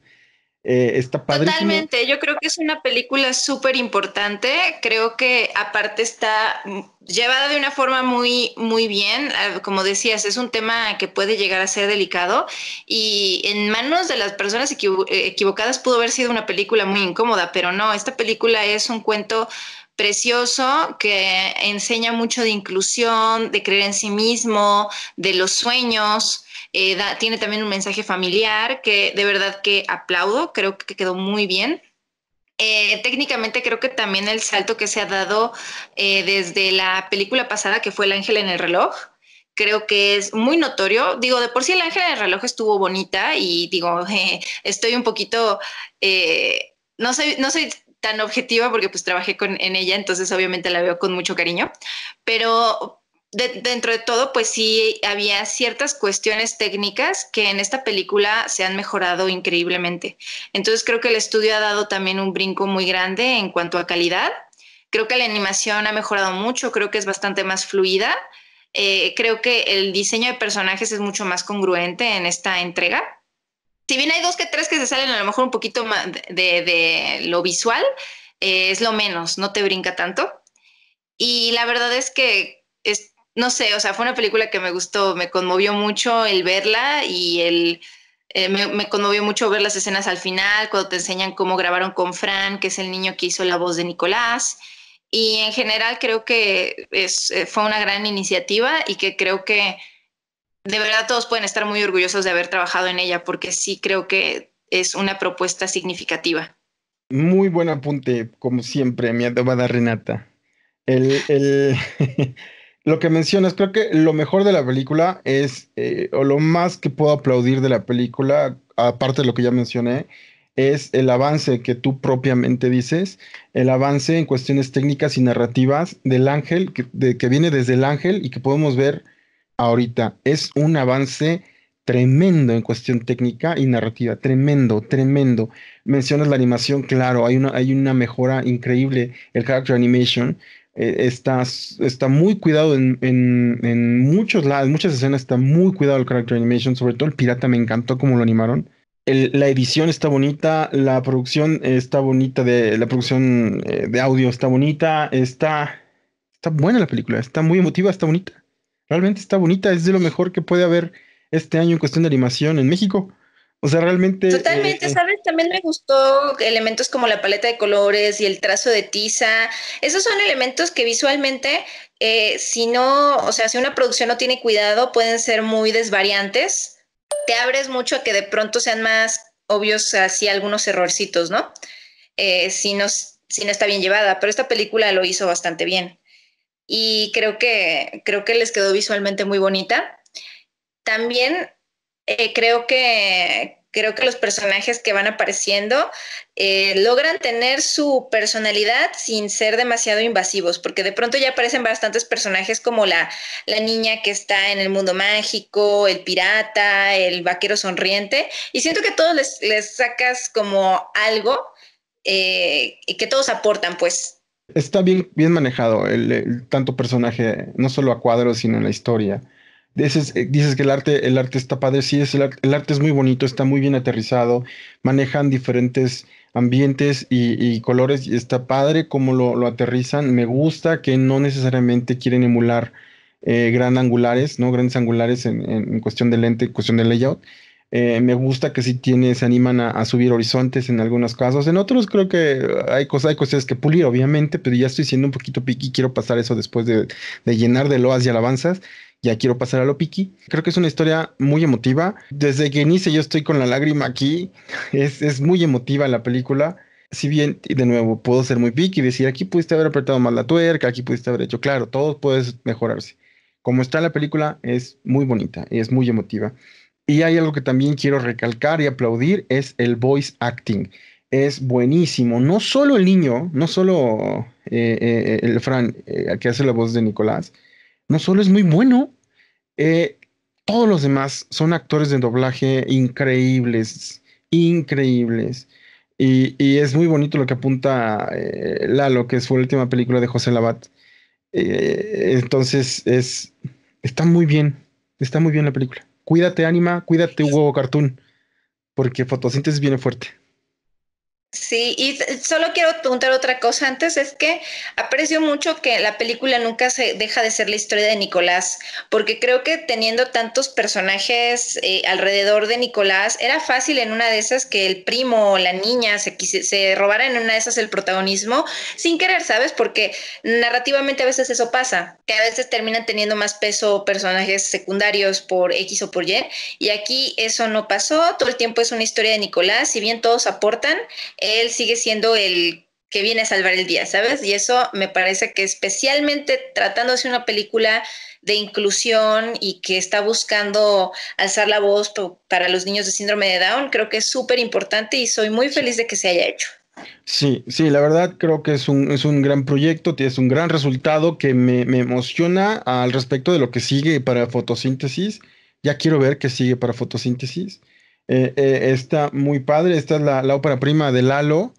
Eh, Totalmente, yo creo que es una película súper importante, creo que aparte está llevada de una forma muy, muy bien, ah, como decías, es un tema que puede llegar a ser delicado y en manos de las personas eh, equivocadas pudo haber sido una película muy incómoda, pero no, esta película es un cuento precioso que enseña mucho de inclusión, de creer en sí mismo, de los sueños. Eh, tiene también un mensaje familiar que de verdad que aplaudo, creo que quedó muy bien. Eh, técnicamente creo que también el salto que se ha dado eh, desde la película pasada que fue El Ángel en el Reloj, creo que es muy notorio. Digo, de por sí el ángel del reloj estuvo bonita y digo, estoy un poquito, no, soy, no soy tan objetiva porque pues trabajé con, en ella, entonces obviamente la veo con mucho cariño, pero dentro de todo, pues sí, había ciertas cuestiones técnicas que en esta película se han mejorado increíblemente. Entonces creo que el estudio ha dado también un brinco muy grande en cuanto a calidad. Creo que la animación ha mejorado mucho, creo que es bastante más fluida. Eh, creo que el diseño de personajes es mucho más congruente en esta entrega. Si bien hay dos que tres que se salen a lo mejor un poquito más de, de, lo visual, eh, es lo menos, no te brinca tanto. Y la verdad es que no sé, o sea, fue una película que me gustó, me conmovió mucho el verla y el... Eh, me, conmovió mucho ver las escenas al final, cuando te enseñan cómo grabaron con Fran, que es el niño que hizo la voz de Nicolás. Y en general creo que eh, fue una gran iniciativa y que creo que de verdad todos pueden estar muy orgullosos de haber trabajado en ella, porque sí creo que es una propuesta significativa. Muy buen apunte, como siempre, mi adobada Renata. El, el lo que mencionas, creo que lo mejor de la película es, eh, o lo más que puedo aplaudir de la película, aparte de lo que ya mencioné, es el avance que tú propiamente dices, el avance en cuestiones técnicas y narrativas del ángel, que, viene desde el ángel y que podemos ver ahorita. Es un avance tremendo en cuestión técnica y narrativa, tremendo, tremendo. Mencionas la animación, claro, hay una, hay una mejora increíble, el character animation, eh, está muy cuidado en, muchos lados, muchas escenas está muy cuidado el character animation, sobre todo el pirata me encantó como lo animaron. la edición está bonita, la producción está bonita, de, la producción eh, de audio está bonita, está, está buena la película, está muy emotiva, está bonita. Realmente está bonita, es de lo mejor que puede haber este año en cuestión de animación en México. O sea, realmente. Totalmente, eh, eh, ¿sabes? También me gustó elementos como la paleta de colores y el trazo de tiza. Esos son elementos que visualmente, eh, si no, o sea, si una producción no tiene cuidado, pueden ser muy desvariantes. Te abres mucho a que de pronto sean más obvios así algunos errorcitos, ¿no? si, no si no está bien llevada, pero esta película lo hizo bastante bien. Y creo que, creo que les quedó visualmente muy bonita. También eh, creo que creo que los personajes que van apareciendo eh, logran tener su personalidad sin ser demasiado invasivos, porque de pronto ya aparecen bastantes personajes como la, niña que está en el mundo mágico, el pirata, el vaquero sonriente, y siento que todos les, sacas como algo eh, que todos aportan, pues. Está bien, bien manejado el, el tanto personaje, no solo a cuadros, sino en la historia. Eh, dices, que el arte, el arte está padre, sí, es el, arte es muy bonito, está muy bien aterrizado, manejan diferentes ambientes y, colores, y está padre cómo lo, aterrizan, me gusta que no necesariamente quieren emular eh, gran angulares, ¿no? Grandes angulares en, en, cuestión de lente, cuestión de layout. Eh, me gusta que si tiene, se animan a, subir horizontes en algunos casos. En otros creo que hay cosas, hay cosas que pulir, obviamente, pero ya estoy siendo un poquito piqui, quiero pasar eso después de, de llenar de loas y alabanzas ya quiero pasar a lo piqui. Creo que es una historia muy emotiva. Desde que inicia yo estoy con la lágrima aquí. Es, es muy emotiva la película. Si bien, de nuevo, puedo ser muy piqui y decir, aquí pudiste haber apretado más la tuerca, aquí pudiste haber hecho, claro, todo puede mejorarse. Como está la película, es muy bonita, Y es muy emotiva. Y hay algo que también quiero recalcar y aplaudir, es el voice acting es buenísimo. No solo el niño, no solo eh, eh, el Fran, eh, que hace la voz de Nicolás, no solo es muy bueno, eh, todos los demás son actores de doblaje increíbles, increíbles. Y, es muy bonito lo que apunta eh, Lalo, que es su última película de José Labat. Eh, entonces, es, está muy bien, está muy bien la película. Cuídate, Anima, cuídate, Hugo Cartoon, porque fotosíntesis viene fuerte. Sí, y solo quiero preguntar otra cosa antes, es que aprecio mucho que la película nunca se deja de ser la historia de Nicolás, porque creo que teniendo tantos personajes eh, alrededor de Nicolás, era fácil en una de esas que el primo o la niña se, se robara en una de esas el protagonismo sin querer, ¿sabes? Porque narrativamente a veces eso pasa, que a veces terminan teniendo más peso personajes secundarios por X o por Y, y aquí eso no pasó, todo el tiempo es una historia de Nicolás, si bien todos aportan, él sigue siendo el que viene a salvar el día, ¿sabes? Y eso me parece que especialmente tratándose de una película de inclusión y que está buscando alzar la voz para los niños de síndrome de Down, creo que es súper importante y soy muy feliz de que se haya hecho. Sí, sí, la verdad creo que es un, gran proyecto, es un gran resultado que me, me emociona al respecto de lo que sigue para fotosíntesis. Ya quiero ver qué sigue para fotosíntesis. Eh, eh, está muy padre. Esta es la, ópera prima de Lalo,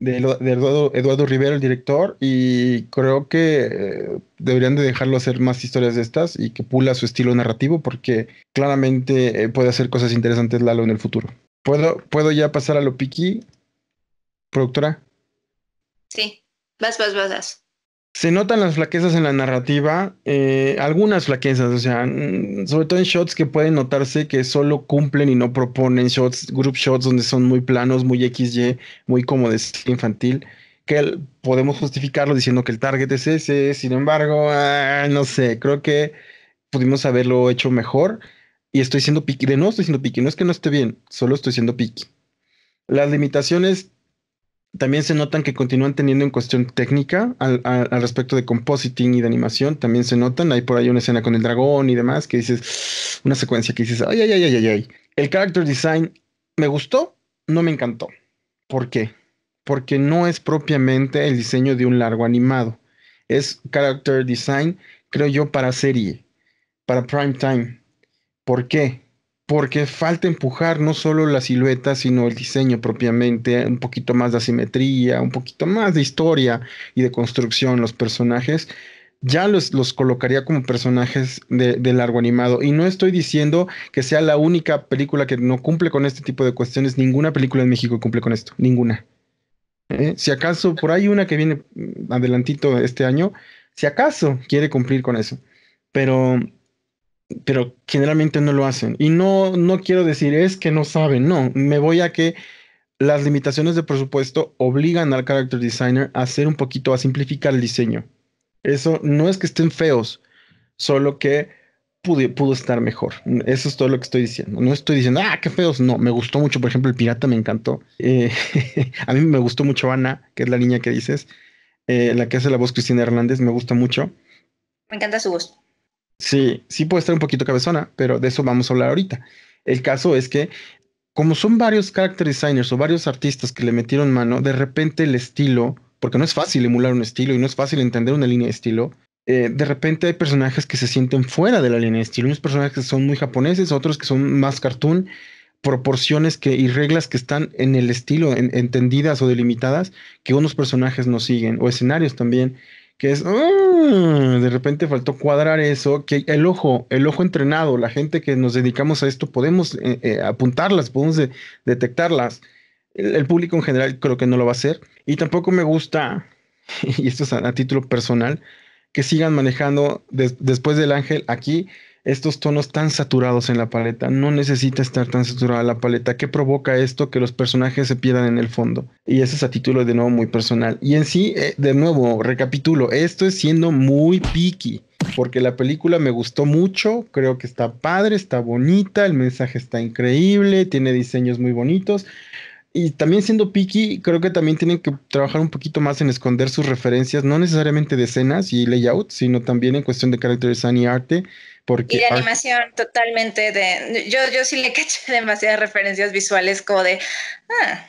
de, Eduardo, Rivero, el director. Y creo que eh, deberían de dejarlo hacer más historias de estas y que pula su estilo narrativo, porque claramente puede hacer cosas interesantes Lalo en el futuro. ¿Puedo, ¿puedo ya pasar a lo piqui, productora? Sí, vas, vas, vas. vas. Se notan las flaquezas en la narrativa, eh, algunas flaquezas, o sea, mm, sobre todo en shots que pueden notarse que solo cumplen y no proponen shots, group shots donde son muy planos, muy XY, muy como de infantil, que podemos justificarlo diciendo que el target es ese, sin embargo, ah, no sé, creo que pudimos haberlo hecho mejor y estoy siendo piqui, de no estoy siendo piqui, no es que no esté bien, solo estoy siendo piqui. Las limitaciones también se notan que continúan teniendo en cuestión técnica al, respecto de compositing y de animación. También se notan, hay por ahí una escena con el dragón y demás, que dices, una secuencia que dices, ay, ay, ay, ay, ay. El character design me gustó, no me encantó. ¿Por qué? Porque no es propiamente el diseño de un largo animado. Es character design, creo yo, para serie, para prime time. ¿Por qué? porque falta empujar no solo la silueta, sino el diseño propiamente, un poquito más de asimetría, un poquito más de historia y de construcción los personajes. Ya los, los colocaría como personajes de, largo animado. Y no estoy diciendo que sea la única película que no cumple con este tipo de cuestiones. Ninguna película en México cumple con esto. Ninguna. ¿Eh? Si acaso, por ahí una que viene mm, adelantito este año, si acaso quiere cumplir con eso. Pero pero generalmente no lo hacen. Y no, no quiero decir es que no saben, no, me voy a que las limitaciones de presupuesto obligan al character designer a hacer un poquito, a simplificar el diseño. Eso no es que estén feos, solo que pude, pudo estar mejor. Eso es todo lo que estoy diciendo. No estoy diciendo, ah, qué feos. No, me gustó mucho, por ejemplo, el pirata me encantó. Eh, a mí me gustó mucho Ana, que es la niña que dices, eh, la que hace la voz Cristina Hernández, me gusta mucho. Me encanta su voz. Sí, sí puede estar un poquito cabezona, pero de eso vamos a hablar ahorita. El caso es que, como son varios character designers o varios artistas que le metieron mano, de repente el estilo, porque no es fácil emular un estilo y no es fácil entender una línea de estilo, eh, de repente hay personajes que se sienten fuera de la línea de estilo, unos personajes que son muy japoneses, otros que son más cartoon, proporciones que, y reglas que están en el estilo, entendidas o delimitadas, que unos personajes no siguen, o escenarios también que es, mm, de repente faltó cuadrar eso, que el ojo, el ojo entrenado, la gente que nos dedicamos a esto, podemos eh, eh, apuntarlas, podemos detectarlas. El, público en general creo que no lo va a hacer. Y tampoco me gusta, y esto es a, título personal, que sigan manejando después del ángel aquí estos tonos tan saturados en la paleta. No necesita estar tan saturada la paleta. ¿Qué provoca esto? Que los personajes se pierdan en el fondo. Y ese es a título de nuevo muy personal. Y en sí, eh, de nuevo, recapitulo, esto es siendo muy picky. Porque la película me gustó mucho, creo que está padre, está bonita, el mensaje está increíble, tiene diseños muy bonitos, y también siendo picky, creo que también tienen que trabajar un poquito más en esconder sus referencias, no necesariamente de escenas y layout, sino también en cuestión de carácter design y arte. Porque y de animación totalmente de... Yo, yo sí le caché demasiadas referencias visuales como de... Ah.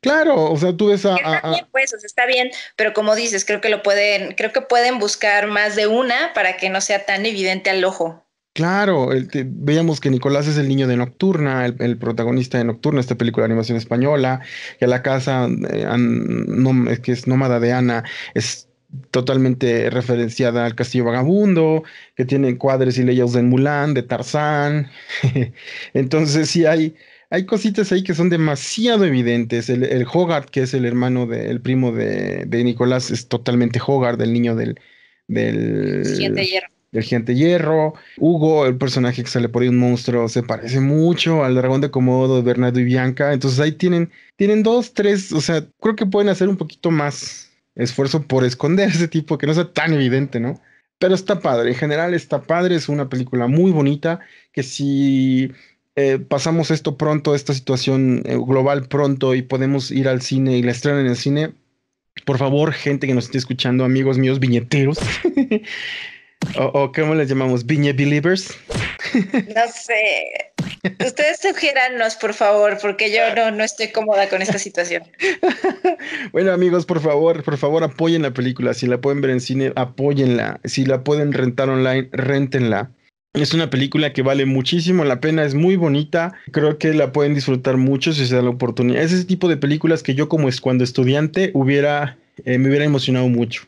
Claro, o sea, tú ves a, Está bien, pues, está bien, pero como dices, creo que lo pueden, creo que pueden buscar más de una para que no sea tan evidente al ojo. Claro, el, veíamos que Nicolás es el niño de Nocturna, el, protagonista de Nocturna, esta película de animación española, que la casa eh, que es nómada de Ana es totalmente referenciada al Castillo Vagabundo, que tiene cuadres y leyes de Mulán, de Tarzán. Entonces sí hay, hay cositas ahí que son demasiado evidentes. El, el Hogarth, que es el hermano, del primo de, Nicolás, es totalmente Hogarth, el niño del... del... Siete el gigante hierro. Hugo, el personaje que sale por ahí un monstruo, se parece mucho al dragón de comodo de Bernardo y Bianca. Entonces ahí tienen, tienen dos, tres, o sea, creo que pueden hacer un poquito más esfuerzo por esconder ese tipo que no sea tan evidente, ¿no? Pero está padre, en general está padre, es una película muy bonita que si eh, pasamos esto pronto, esta situación eh, global pronto y podemos ir al cine y la estrenan en el cine, por favor, gente que nos esté escuchando, amigos míos viñeteros, O, cómo les llamamos, Viña Believers. No sé. Ustedes sugiéranos, por favor, porque yo no, no estoy cómoda con esta situación. bueno, amigos, por favor, por favor, apoyen la película. Si la pueden ver en cine, apóyenla. Si la pueden rentar online, rentenla. Es una película que vale muchísimo la pena, es muy bonita, creo que la pueden disfrutar mucho si se da la oportunidad. Es ese tipo de películas que yo como es cuando estudiante hubiera, eh, me hubiera emocionado mucho.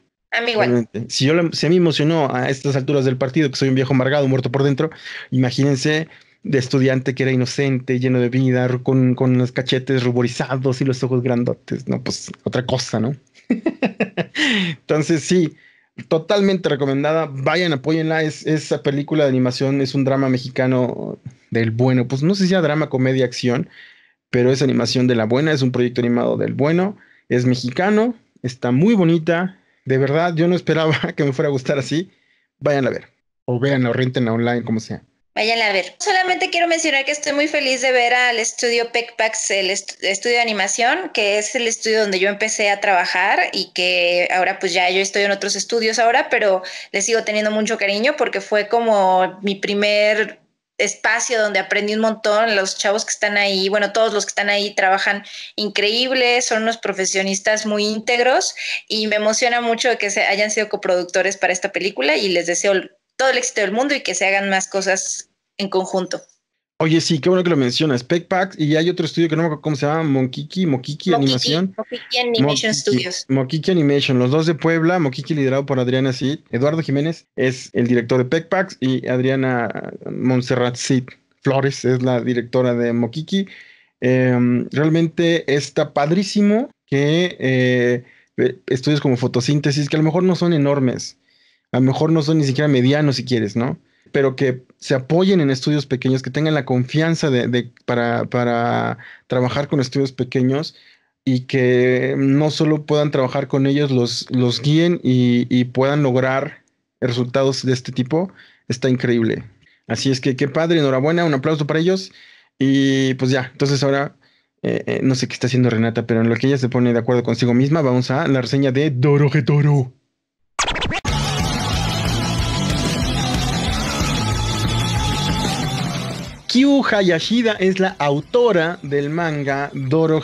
Si, yo a mí emocionó a estas alturas del partido, que soy un viejo amargado, muerto por dentro, imagínense de estudiante que era inocente, lleno de vida, con, con los cachetes ruborizados y los ojos grandotes, ¿no? Pues otra cosa, ¿no? Entonces sí, totalmente recomendada. Vayan, apóyenla. Es, esa película de animación es un drama mexicano del bueno. Pues no sé si sea drama, comedia, acción, pero es animación de la buena. Es un proyecto animado del bueno. Es mexicano, está muy bonita. De verdad, yo no esperaba que me fuera a gustar así. Vayan a ver. O vean, o renten online, como sea. Vayan a ver. Solamente quiero mencionar que estoy muy feliz de ver al estudio PecPACS, el estudio de animación, que es el estudio donde yo empecé a trabajar y que ahora pues ya yo estoy en otros estudios ahora, pero le sigo teniendo mucho cariño porque fue como mi primer espacio donde aprendí un montón, los chavos que están ahí, bueno, todos los que están ahí trabajan increíbles, son unos profesionistas muy íntegros y me emociona mucho que se hayan sido coproductores para esta película y les deseo todo el éxito del mundo y que se hagan más cosas en conjunto. Oye, sí, qué bueno que lo mencionas. PecPAX y hay otro estudio que no me acuerdo cómo se llama, Monkiki, Mokiki, Animación. Mokiki Animation Studios. Mokiki Animation, los dos de Puebla, Mokiki liderado por Adriana Cid. Eduardo Jiménez es el director de Pack y Adriana Montserrat Cid Flores es la directora de Mokiki. Em, realmente está padrísimo que eh, eh, estudios como fotosíntesis, que a lo mejor no son enormes, a lo mejor no son ni siquiera medianos si quieres, ¿no? pero que se apoyen en estudios pequeños, que tengan la confianza para, trabajar con estudios pequeños y que no solo puedan trabajar con ellos, los, guíen y, puedan lograr resultados de este tipo, está increíble. Así es que qué padre, enhorabuena, un aplauso para ellos. Y pues ya, entonces ahora, eh, eh, no sé qué está haciendo Renata, pero en lo que ella se pone de acuerdo consigo misma, vamos a la reseña de Getoro. Kyu Hayashida es la autora del manga Doro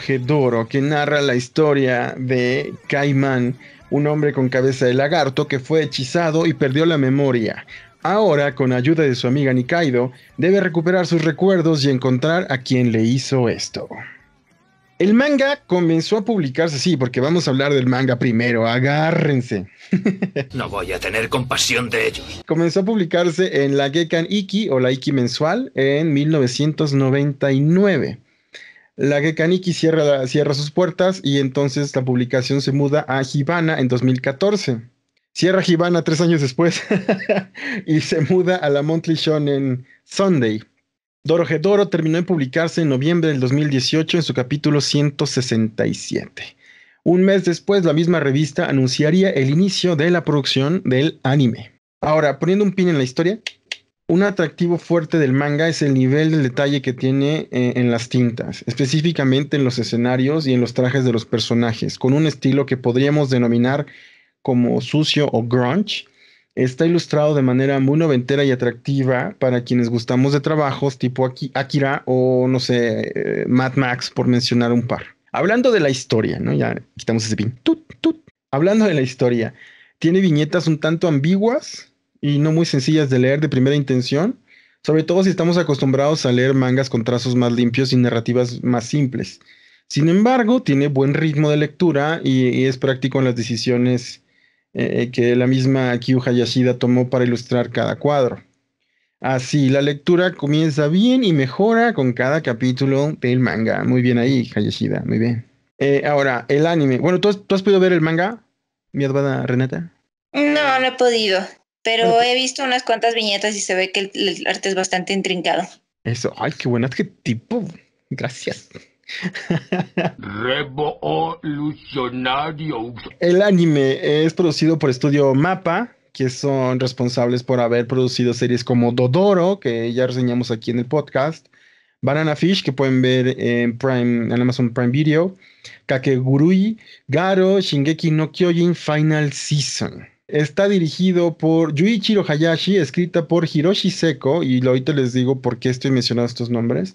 que narra la historia de Kaiman, un hombre con cabeza de lagarto que fue hechizado y perdió la memoria. Ahora, con ayuda de su amiga Nikaido, debe recuperar sus recuerdos y encontrar a quien le hizo esto. El manga comenzó a publicarse, sí, porque vamos a hablar del manga primero, agárrense. No voy a tener compasión de ellos. Comenzó a publicarse en la Gekan Iki o la Iki mensual en 1999. La Gekan Iki cierra, cierra sus puertas y entonces la publicación se muda a Hibana en 2014. Cierra Hibana tres años después y se muda a la Monthly Shonen Sunday Dorojedoro terminó de publicarse en noviembre del 2018 en su capítulo 167. Un mes después, la misma revista anunciaría el inicio de la producción del anime. Ahora, poniendo un pin en la historia, un atractivo fuerte del manga es el nivel de detalle que tiene eh, en las tintas, específicamente en los escenarios y en los trajes de los personajes, con un estilo que podríamos denominar como sucio o grunge, Está ilustrado de manera muy noventera y atractiva para quienes gustamos de trabajos tipo Akira o, no sé, eh, Mad Max, por mencionar un par. Hablando de la historia, ¿no? Ya quitamos ese pin. Hablando de la historia, tiene viñetas un tanto ambiguas y no muy sencillas de leer de primera intención, sobre todo si estamos acostumbrados a leer mangas con trazos más limpios y narrativas más simples. Sin embargo, tiene buen ritmo de lectura y es práctico en las decisiones eh, eh, que la misma Kyu Hayashida tomó para ilustrar cada cuadro. Así, la lectura comienza bien y mejora con cada capítulo del manga. Muy bien ahí, Hayashida, muy bien. Eh, ahora, el anime. Bueno, ¿tú has, podido ver el manga, mi hermana Renata? No, no he podido, pero he visto unas cuantas viñetas y se ve que el, arte es bastante intrincado. Eso, ay, qué buen tipo. Gracias. El anime es producido por Estudio Mapa, que son responsables por haber producido series como Dodoro, que ya reseñamos aquí en el podcast, Banana Fish, que pueden ver en, Prime, Amazon Prime Video, Kakegurui, Garo, Shingeki no Kyojin Final Season. Está dirigido por Yuichiro Hayashi, escrita por Hiroshi Seko, y ahorita les digo por qué estoy mencionando estos nombres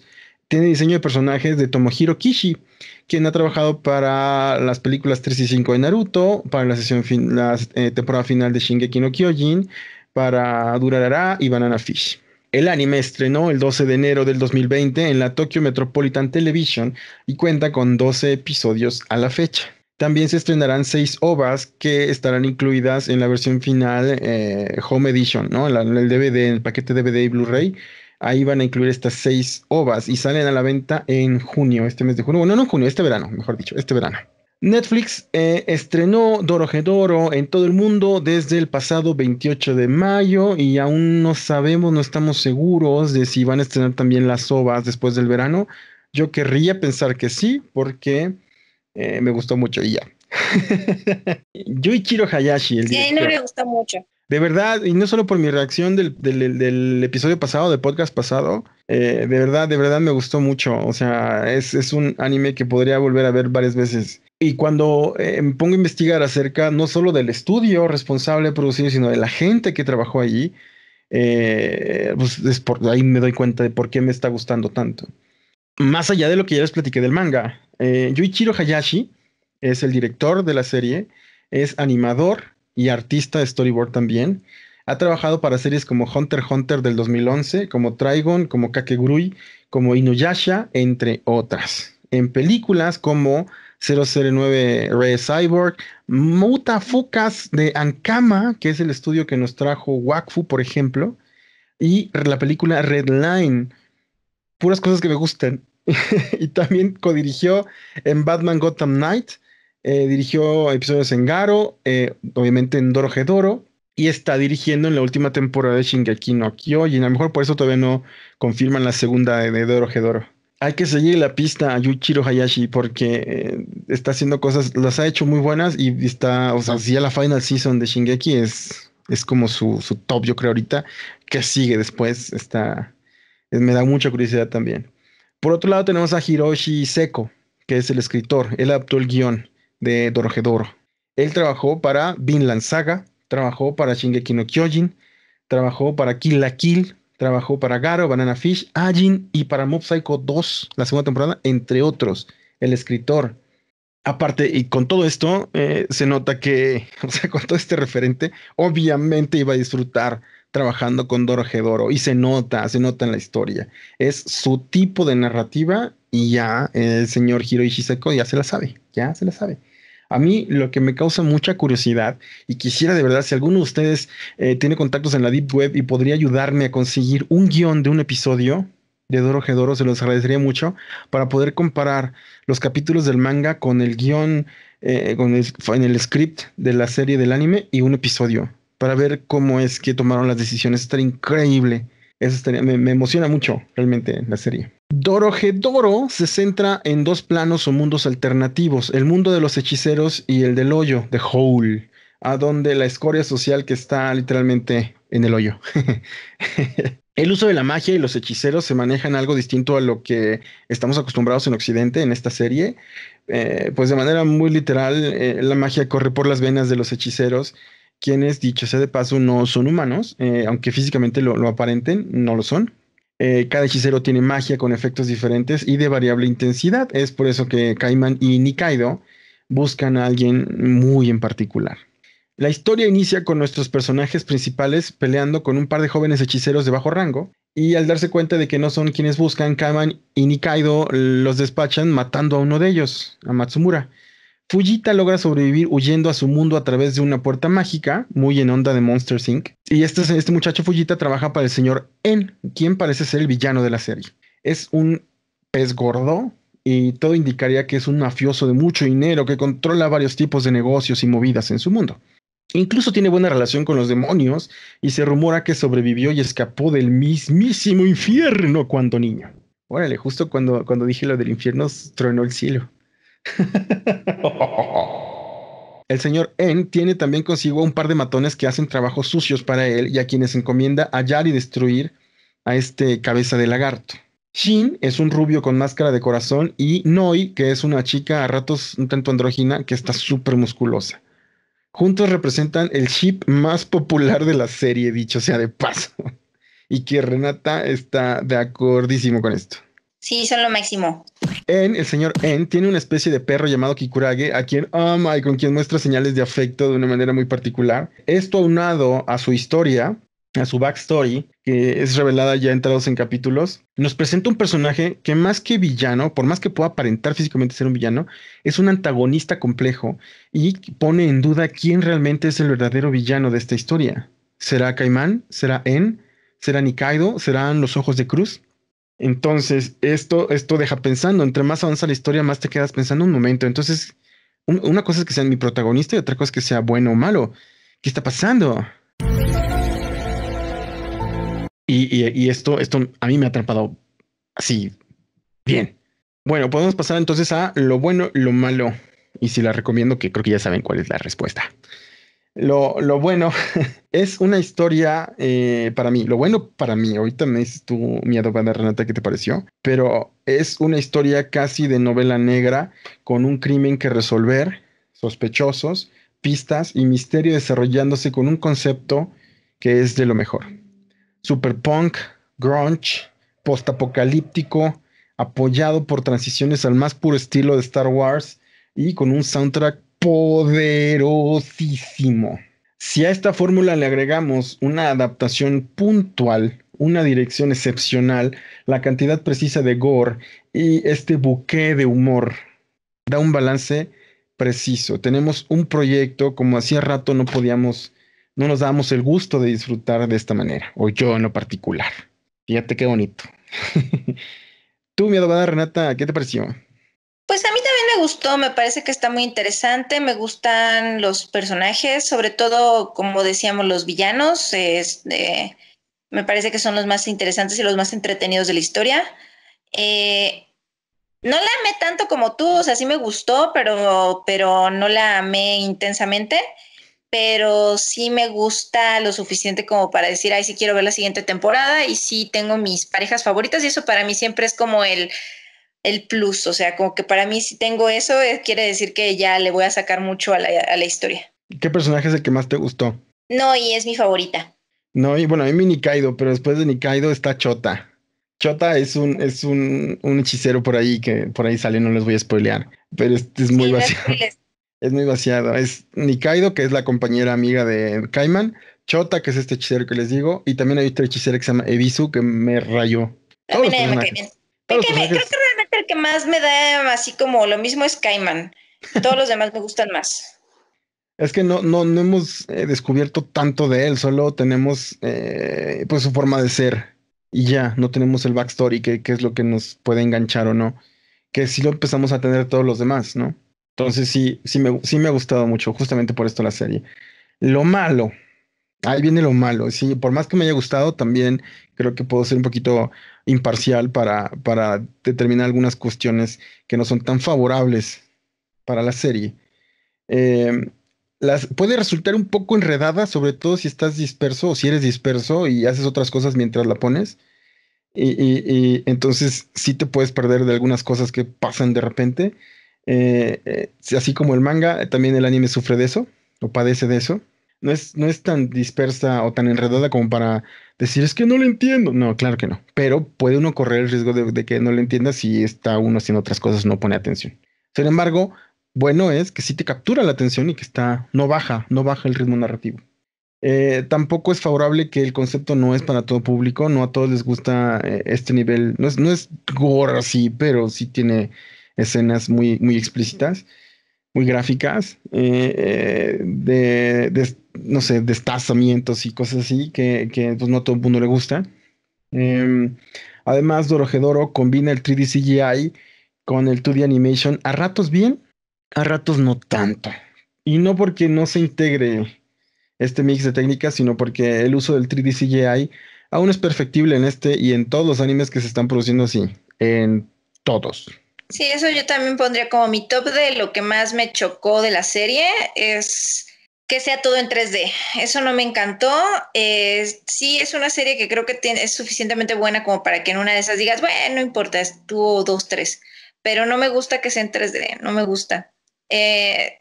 tiene diseño de personajes de Tomohiro Kishi, quien ha trabajado para las películas 3 y 5 de Naruto, para la, sesión eh, temporada final de Shingeki no Kyojin, para Durarara y Banana Fish. El anime estrenó el 12 de enero del 2020 en la Tokyo Metropolitan Television y cuenta con 12 episodios a la fecha. También se estrenarán seis ovas que estarán incluidas en la versión final eh, Home Edition, ¿no? el, DVD, el paquete DVD y Blu-ray Ahí van a incluir estas seis ovas y salen a la venta en junio, este mes de junio. Bueno, no en junio, este verano, mejor dicho, este verano. Netflix eh, estrenó Dorohedoro en todo el mundo desde el pasado 28 de mayo y aún no sabemos, no estamos seguros de si van a estrenar también las ovas después del verano. Yo querría pensar que sí, porque eh, me gustó mucho y ya. Hayashi, el día Sí, no me gustó mucho. De verdad, y no solo por mi reacción del, episodio pasado, del podcast pasado, eh, de verdad, de verdad me gustó mucho. O sea, es, un anime que podría volver a ver varias veces. Y cuando eh, me pongo a investigar acerca no solo del estudio responsable de producir, sino de la gente que trabajó allí, eh, pues por, ahí me doy cuenta de por qué me está gustando tanto. Más allá de lo que ya les platiqué del manga, Yuichiro Hayashi es el director de la serie, es animador, y artista de storyboard también. Ha trabajado para series como Hunter Hunter del 2011, como Trigon, como Kakegurui, como Inuyasha, entre otras. En películas como 009 Red Cyborg, Mutafukas de Ankama, que es el estudio que nos trajo Wakfu, por ejemplo, y la película Red Line. Puras cosas que me gusten y también codirigió en Batman Gotham Night eh, dirigió episodios en Garo, eh, obviamente en Doro y está dirigiendo en la última temporada de Shingeki no Kyojin. A lo mejor por eso todavía no confirman la segunda de, Doro Hay que seguir la pista a Yuichiro Hayashi porque eh, está haciendo cosas, las ha hecho muy buenas y está, o sea, si ya la final season de Shingeki es, es como su, top, yo creo, ahorita. que sigue después? Está, me da mucha curiosidad también. Por otro lado, tenemos a Hiroshi Seko, que es el escritor. Él adaptó el guión de Dorohedoro. Él trabajó para Vinland Saga, trabajó para Shingeki no Kyojin, trabajó para Kill la Kill, trabajó para Garo, Banana Fish, Ajin y para Mob Psycho 2, la segunda temporada, entre otros. El escritor. Aparte, y con todo esto, eh, se nota que, o sea, con todo este referente, obviamente iba a disfrutar trabajando con Doro y se nota, se nota en la historia. Es su tipo de narrativa y ya el señor Hiroishi Seko ya se la sabe, ya se la sabe. A mí lo que me causa mucha curiosidad y quisiera de verdad, si alguno de ustedes eh, tiene contactos en la Deep Web y podría ayudarme a conseguir un guión de un episodio de Doro se los agradecería mucho para poder comparar los capítulos del manga con el guión, eh, con el, en el script de la serie del anime y un episodio para ver cómo es que tomaron las decisiones. Estaría increíble. Eso me emociona mucho realmente la serie. Doro se centra en dos planos o mundos alternativos, el mundo de los hechiceros y el del hoyo, de hole, a donde la escoria social que está literalmente en el hoyo. el uso de la magia y los hechiceros se manejan algo distinto a lo que estamos acostumbrados en Occidente en esta serie. Eh, pues de manera muy literal, eh, la magia corre por las venas de los hechiceros, quienes, dicho sea de paso, no son humanos, eh, aunque físicamente lo aparenten, no lo son. Eh, cada hechicero tiene magia con efectos diferentes y de variable intensidad. Es por eso que Kaiman y Nikaido buscan a alguien muy en particular. La historia inicia con nuestros personajes principales peleando con un par de jóvenes hechiceros de bajo rango y al darse cuenta de que no son quienes buscan, Kaiman y Nikaido los despachan matando a uno de ellos, a Matsumura. Fujita logra sobrevivir huyendo a su mundo a través de una puerta mágica, muy en onda de Monster Inc. Y este, este muchacho Fujita trabaja para el señor En, quien parece ser el villano de la serie. Es un pez gordo y todo indicaría que es un mafioso de mucho dinero que controla varios tipos de negocios y movidas en su mundo. Incluso tiene buena relación con los demonios y se rumora que sobrevivió y escapó del mismísimo infierno cuando niño. Órale, justo cuando, cuando dije lo del infierno, tronó el cielo. El señor En tiene también consigo un par de matones que hacen trabajos sucios para él y a quienes encomienda hallar y destruir a este cabeza de lagarto. Shin es un rubio con máscara de corazón y Noi, que es una chica a ratos un tanto andrógina que está súper musculosa. Juntos representan el chip más popular de la serie, dicho sea de paso. Y que Renata está de acordísimo con esto. Sí, son lo máximo. En, el señor En tiene una especie de perro llamado Kikurage, a quien ama y con quien muestra señales de afecto de una manera muy particular. Esto aunado a su historia, a su backstory, que es revelada ya entrados en capítulos, nos presenta un personaje que más que villano, por más que pueda aparentar físicamente ser un villano, es un antagonista complejo y pone en duda quién realmente es el verdadero villano de esta historia. ¿Será Caimán? ¿Será En? ¿Será Nikaido? ¿Serán los ojos de Cruz? Entonces, esto, esto deja pensando, entre más avanza la historia, más te quedas pensando un momento. Entonces, una cosa es que sea mi protagonista y otra cosa es que sea bueno o malo. ¿Qué está pasando? Y, y, y esto, esto a mí me ha atrapado así, bien. Bueno, podemos pasar entonces a lo bueno, lo malo. Y si la recomiendo, que creo que ya saben cuál es la respuesta. Lo, bueno es una historia eh, para mí, lo bueno para mí, ahorita me dices tú, mi adobada Renata, ¿qué te pareció? Pero es una historia casi de novela negra con un crimen que resolver, sospechosos, pistas y misterio desarrollándose con un concepto que es de lo mejor. punk, grunge, postapocalíptico, apoyado por transiciones al más puro estilo de Star Wars y con un soundtrack poderosísimo. Si a esta fórmula le agregamos una adaptación puntual, una dirección excepcional, la cantidad precisa de gore y este buque de humor, da un balance preciso. Tenemos un proyecto, como hacía rato no podíamos, no nos damos el gusto de disfrutar de esta manera, o yo en lo particular. Fíjate qué bonito. Tú, mi adobada Renata, ¿qué te pareció? gustó, me parece que está muy interesante, me gustan los personajes, sobre todo, como decíamos, los villanos, este, me parece que son los más interesantes y los más entretenidos de la historia. Eh, no la amé tanto como tú, o sea, sí me gustó, pero, pero no la amé intensamente, pero sí me gusta lo suficiente como para decir, ay, sí quiero ver la siguiente temporada y sí tengo mis parejas favoritas y eso para mí siempre es como el el plus, o sea, como que para mí si tengo eso, eh, quiere decir que ya le voy a sacar mucho a la, historia. ¿Qué personaje es el que más te gustó? No, y es mi favorita. No, y bueno, hay mi Nikaido, pero después de Nikaido está Chota. Chota es un, es un, hechicero por ahí que por ahí sale, no les voy a spoilear, pero es, muy vaciado. es, muy vaciado. Es Nikaido, que es la compañera amiga de Kaiman, Chota, que es este hechicero que les digo, y también hay otro hechicero que se llama Ebisu, que me rayó más me da así como lo mismo es Cayman. Todos los demás me gustan más. Es que no, no, no hemos eh, descubierto tanto de él, solo tenemos eh, pues su forma de ser y ya, no tenemos el backstory, que, es lo que nos puede enganchar o no, que si lo empezamos a tener todos los demás, ¿no? Entonces sí, sí me, sí me ha gustado mucho, justamente por esto la serie. Lo malo, ahí viene lo malo. Sí, por más que me haya gustado, también creo que puedo ser un poquito imparcial para, determinar algunas cuestiones que no son tan favorables para la serie. Eh, las, puede resultar un poco enredada, sobre todo si estás disperso o si eres disperso y haces otras cosas mientras la pones. Y, entonces sí te puedes perder de algunas cosas que pasan de repente. Eh, eh, así como el manga, también el anime sufre de eso o padece de eso no es, tan dispersa o tan enredada como para decir, es que no lo entiendo. No, claro que no. Pero puede uno correr el riesgo de, que no lo entienda si está uno haciendo otras cosas, no pone atención. Sin embargo, bueno es que sí te captura la atención y que está, no baja, no baja el ritmo narrativo. Eh, tampoco es favorable que el concepto no es para todo público, no a todos les gusta eh, este nivel, no es, no es gore así, pero sí tiene escenas muy, muy explícitas, muy gráficas, eh, de, no sé, destazamientos y cosas así que, pues, no todo el mundo le gusta. Em, además, Dorojedoro combina el 3D CGI con el 2D animation, a ratos bien, a ratos no tanto. Y no porque no se integre este mix de técnicas, sino porque el uso del 3D CGI aún es perfectible en este y en todos los animes que se están produciendo así, en todos. Sí, eso yo también pondría como mi top de lo que más me chocó de la serie es que sea todo en 3D. Eso no me encantó. sí, es una serie que creo que es suficientemente buena como para que en una de esas digas, bueno, no importa, estuvo dos, tres, pero no me gusta que sea en 3D, no me gusta. Eh,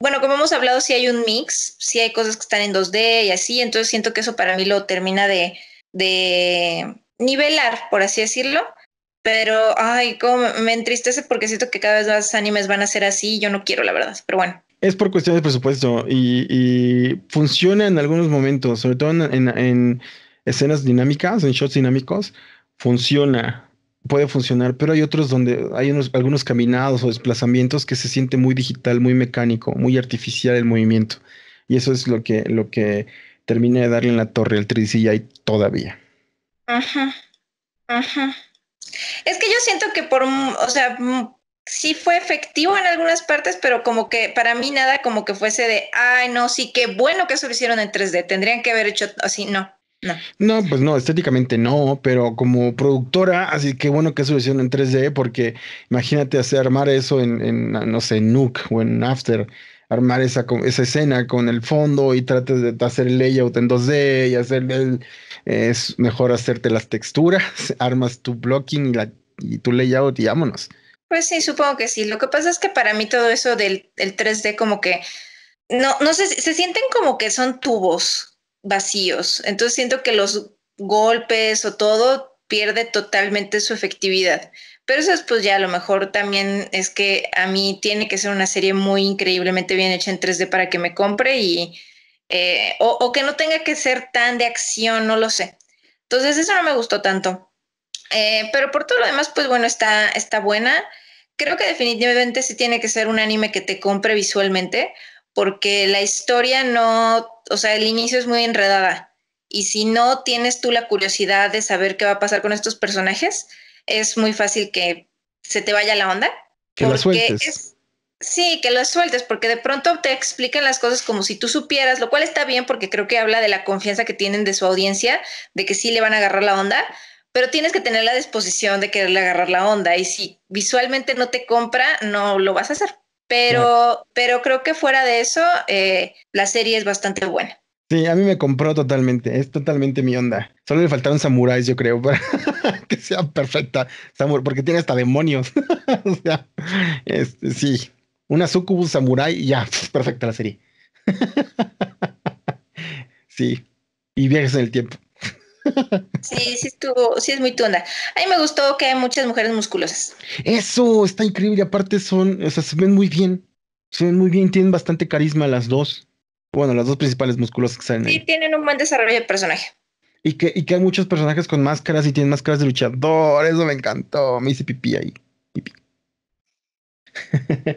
bueno, como hemos hablado, si hay un mix, si hay cosas que están en 2D y así, entonces siento que eso para mí lo termina de, nivelar, por así decirlo. Pero, ay, como me entristece porque siento que cada vez más animes van a ser así y yo no quiero, la verdad. Pero bueno, es por cuestión de presupuesto y, funciona en algunos momentos, sobre todo en, escenas dinámicas, en shots dinámicos, funciona, puede funcionar, pero hay otros donde hay unos, algunos caminados o desplazamientos que se siente muy digital, muy mecánico, muy artificial el movimiento. Y eso es lo que, lo que termina de darle en la torre el 3 hay todavía. Ajá, ajá. Es que yo siento que por, o sea, sí fue efectivo en algunas partes, pero como que para mí nada como que fuese de, ay, no, sí, qué bueno que eso lo hicieron en 3D, tendrían que haber hecho así, no. No. no, pues no, estéticamente no, pero como productora, así que bueno que eso lo hicieron en 3D, porque imagínate hacer armar eso en, no sé, Nuke o en After, armar esa, esa escena con el fondo y trates de hacer el layout en 2D y hacer el, es mejor hacerte las texturas, armas tu blocking y, y tu layout y vámonos. Pues sí, supongo que sí. Lo que pasa es que para mí todo eso del, 3D como que, no, no sé, se sienten como que son tubos vacíos. Entonces siento que los golpes o todo pierde totalmente su efectividad. Pero eso es pues ya a lo mejor también es que a mí tiene que ser una serie muy increíblemente bien hecha en 3D para que me compre y eh, o que no tenga que ser tan de acción, no lo sé. Entonces eso no me gustó tanto. Eh, pero por todo lo demás, pues bueno, está, está buena. Creo que definitivamente sí tiene que ser un anime que te compre visualmente, porque la historia no, o sea, el inicio es muy enredada. Y si no tienes tú la curiosidad de saber qué va a pasar con estos personajes, es muy fácil que se te vaya la onda. Que lo sueltes. sí, que lo sueltes, porque de pronto te explican las cosas como si tú supieras, lo cual está bien porque creo que habla de la confianza que tienen de su audiencia, de que sí le van a agarrar la onda, pero tienes que tener la disposición de quererle agarrar la onda y si visualmente no te compra, no lo vas a hacer. Pero, pero creo que fuera de eso, eh, la serie es bastante buena. Sí, a mí me compró totalmente, es totalmente mi onda. Solo le faltaron samuráis, yo creo, para que sea perfecta, porque tiene hasta demonios. o sea, este, sí, una sucubu samurái, ya, perfecta la serie. sí, y viajes en el tiempo. Sí, sí estuvo, sí es muy tunda. A mí me gustó que hay muchas mujeres musculosas. Eso está increíble, aparte son, o sea, se ven muy bien, se ven muy bien, tienen bastante carisma las dos. Bueno, las dos principales musculosas que salen sí, ahí. tienen un buen desarrollo de personaje. Y que, y que hay muchos personajes con máscaras y tienen máscaras de luchador, eso me encantó, me hice pipí ahí, pipí.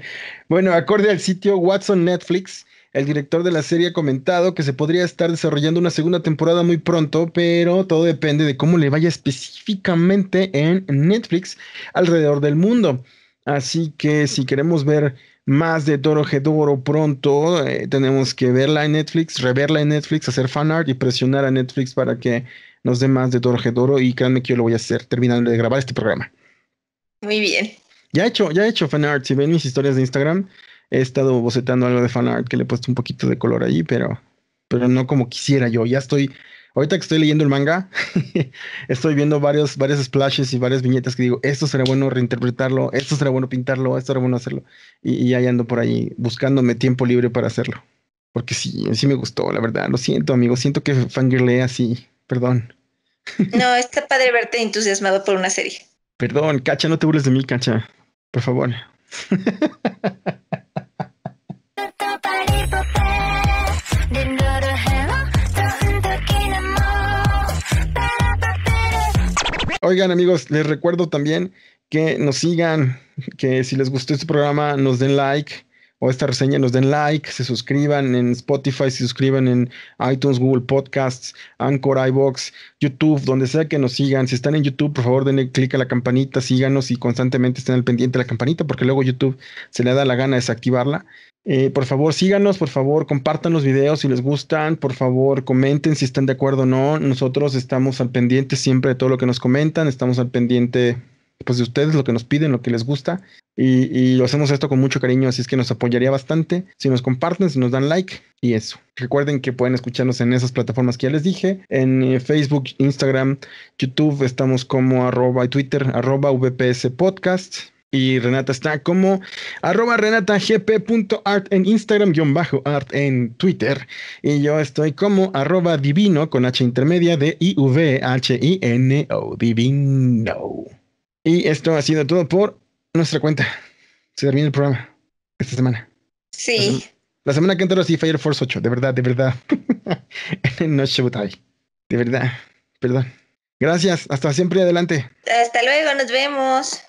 bueno, acorde al sitio Watson Netflix, el director de la serie ha comentado que se podría estar desarrollando una segunda temporada muy pronto, pero todo depende de cómo le vaya específicamente en Netflix alrededor del mundo. Así que si queremos ver más de Toro Gedoro pronto, eh, tenemos que verla en Netflix, reverla en Netflix, hacer fanart y presionar a Netflix para que nos dé más de Toro Gedoro. Y créanme que yo lo voy a hacer terminando de grabar este programa. Muy bien. Ya he hecho, ya he hecho fanart. Si ven mis historias de Instagram, he estado bocetando algo de fanart que le he puesto un poquito de color allí, pero, pero no como quisiera yo. Ya estoy, ahorita que estoy leyendo el manga, estoy viendo varios, varios splashes y varias viñetas que digo, esto será bueno reinterpretarlo, esto será bueno pintarlo, esto será bueno hacerlo. Y, y ando por ahí buscándome tiempo libre para hacerlo. Porque sí, sí me gustó, la verdad. Lo siento, amigo. Siento que fangirle así. Perdón. No, está padre verte entusiasmado por una serie. Perdón, Cacha, no te burles de mí, Cacha. Por favor. Oigan amigos, les recuerdo también que nos sigan, que si les gustó este programa nos den like, o esta reseña, nos den like, se suscriban en Spotify, se suscriban en iTunes, Google Podcasts, Anchor, iBox, YouTube, donde sea que nos sigan. Si están en YouTube, por favor, denle clic a la campanita, síganos y constantemente estén al pendiente de la campanita, porque luego YouTube se le da la gana de desactivarla. Eh, por favor, síganos, por favor, compartan los videos si les gustan, por favor, comenten si están de acuerdo o no. Nosotros estamos al pendiente siempre de todo lo que nos comentan, estamos al pendiente pues de ustedes, lo que nos piden, lo que les gusta. Y, y, hacemos esto con mucho cariño, así es que nos apoyaría bastante si nos comparten, si nos dan like y eso. Recuerden que pueden escucharnos en esas plataformas que ya les dije, en eh, Facebook, Instagram, YouTube, estamos como arroba y Twitter, arroba VPS Podcast. Y Renata está como arroba renatagp.art en Instagram, guión bajo art en Twitter. Y yo estoy como arroba divino con H intermedia de I-V-H-I-N-O, divino. Y esto ha sido todo por nuestra cuenta. Se termina el programa esta semana. Sí. La, semana que entra sí Fire Force 8, de verdad, de verdad. no Shibutai. De verdad, perdón. Gracias, hasta siempre y adelante. Hasta luego, nos vemos.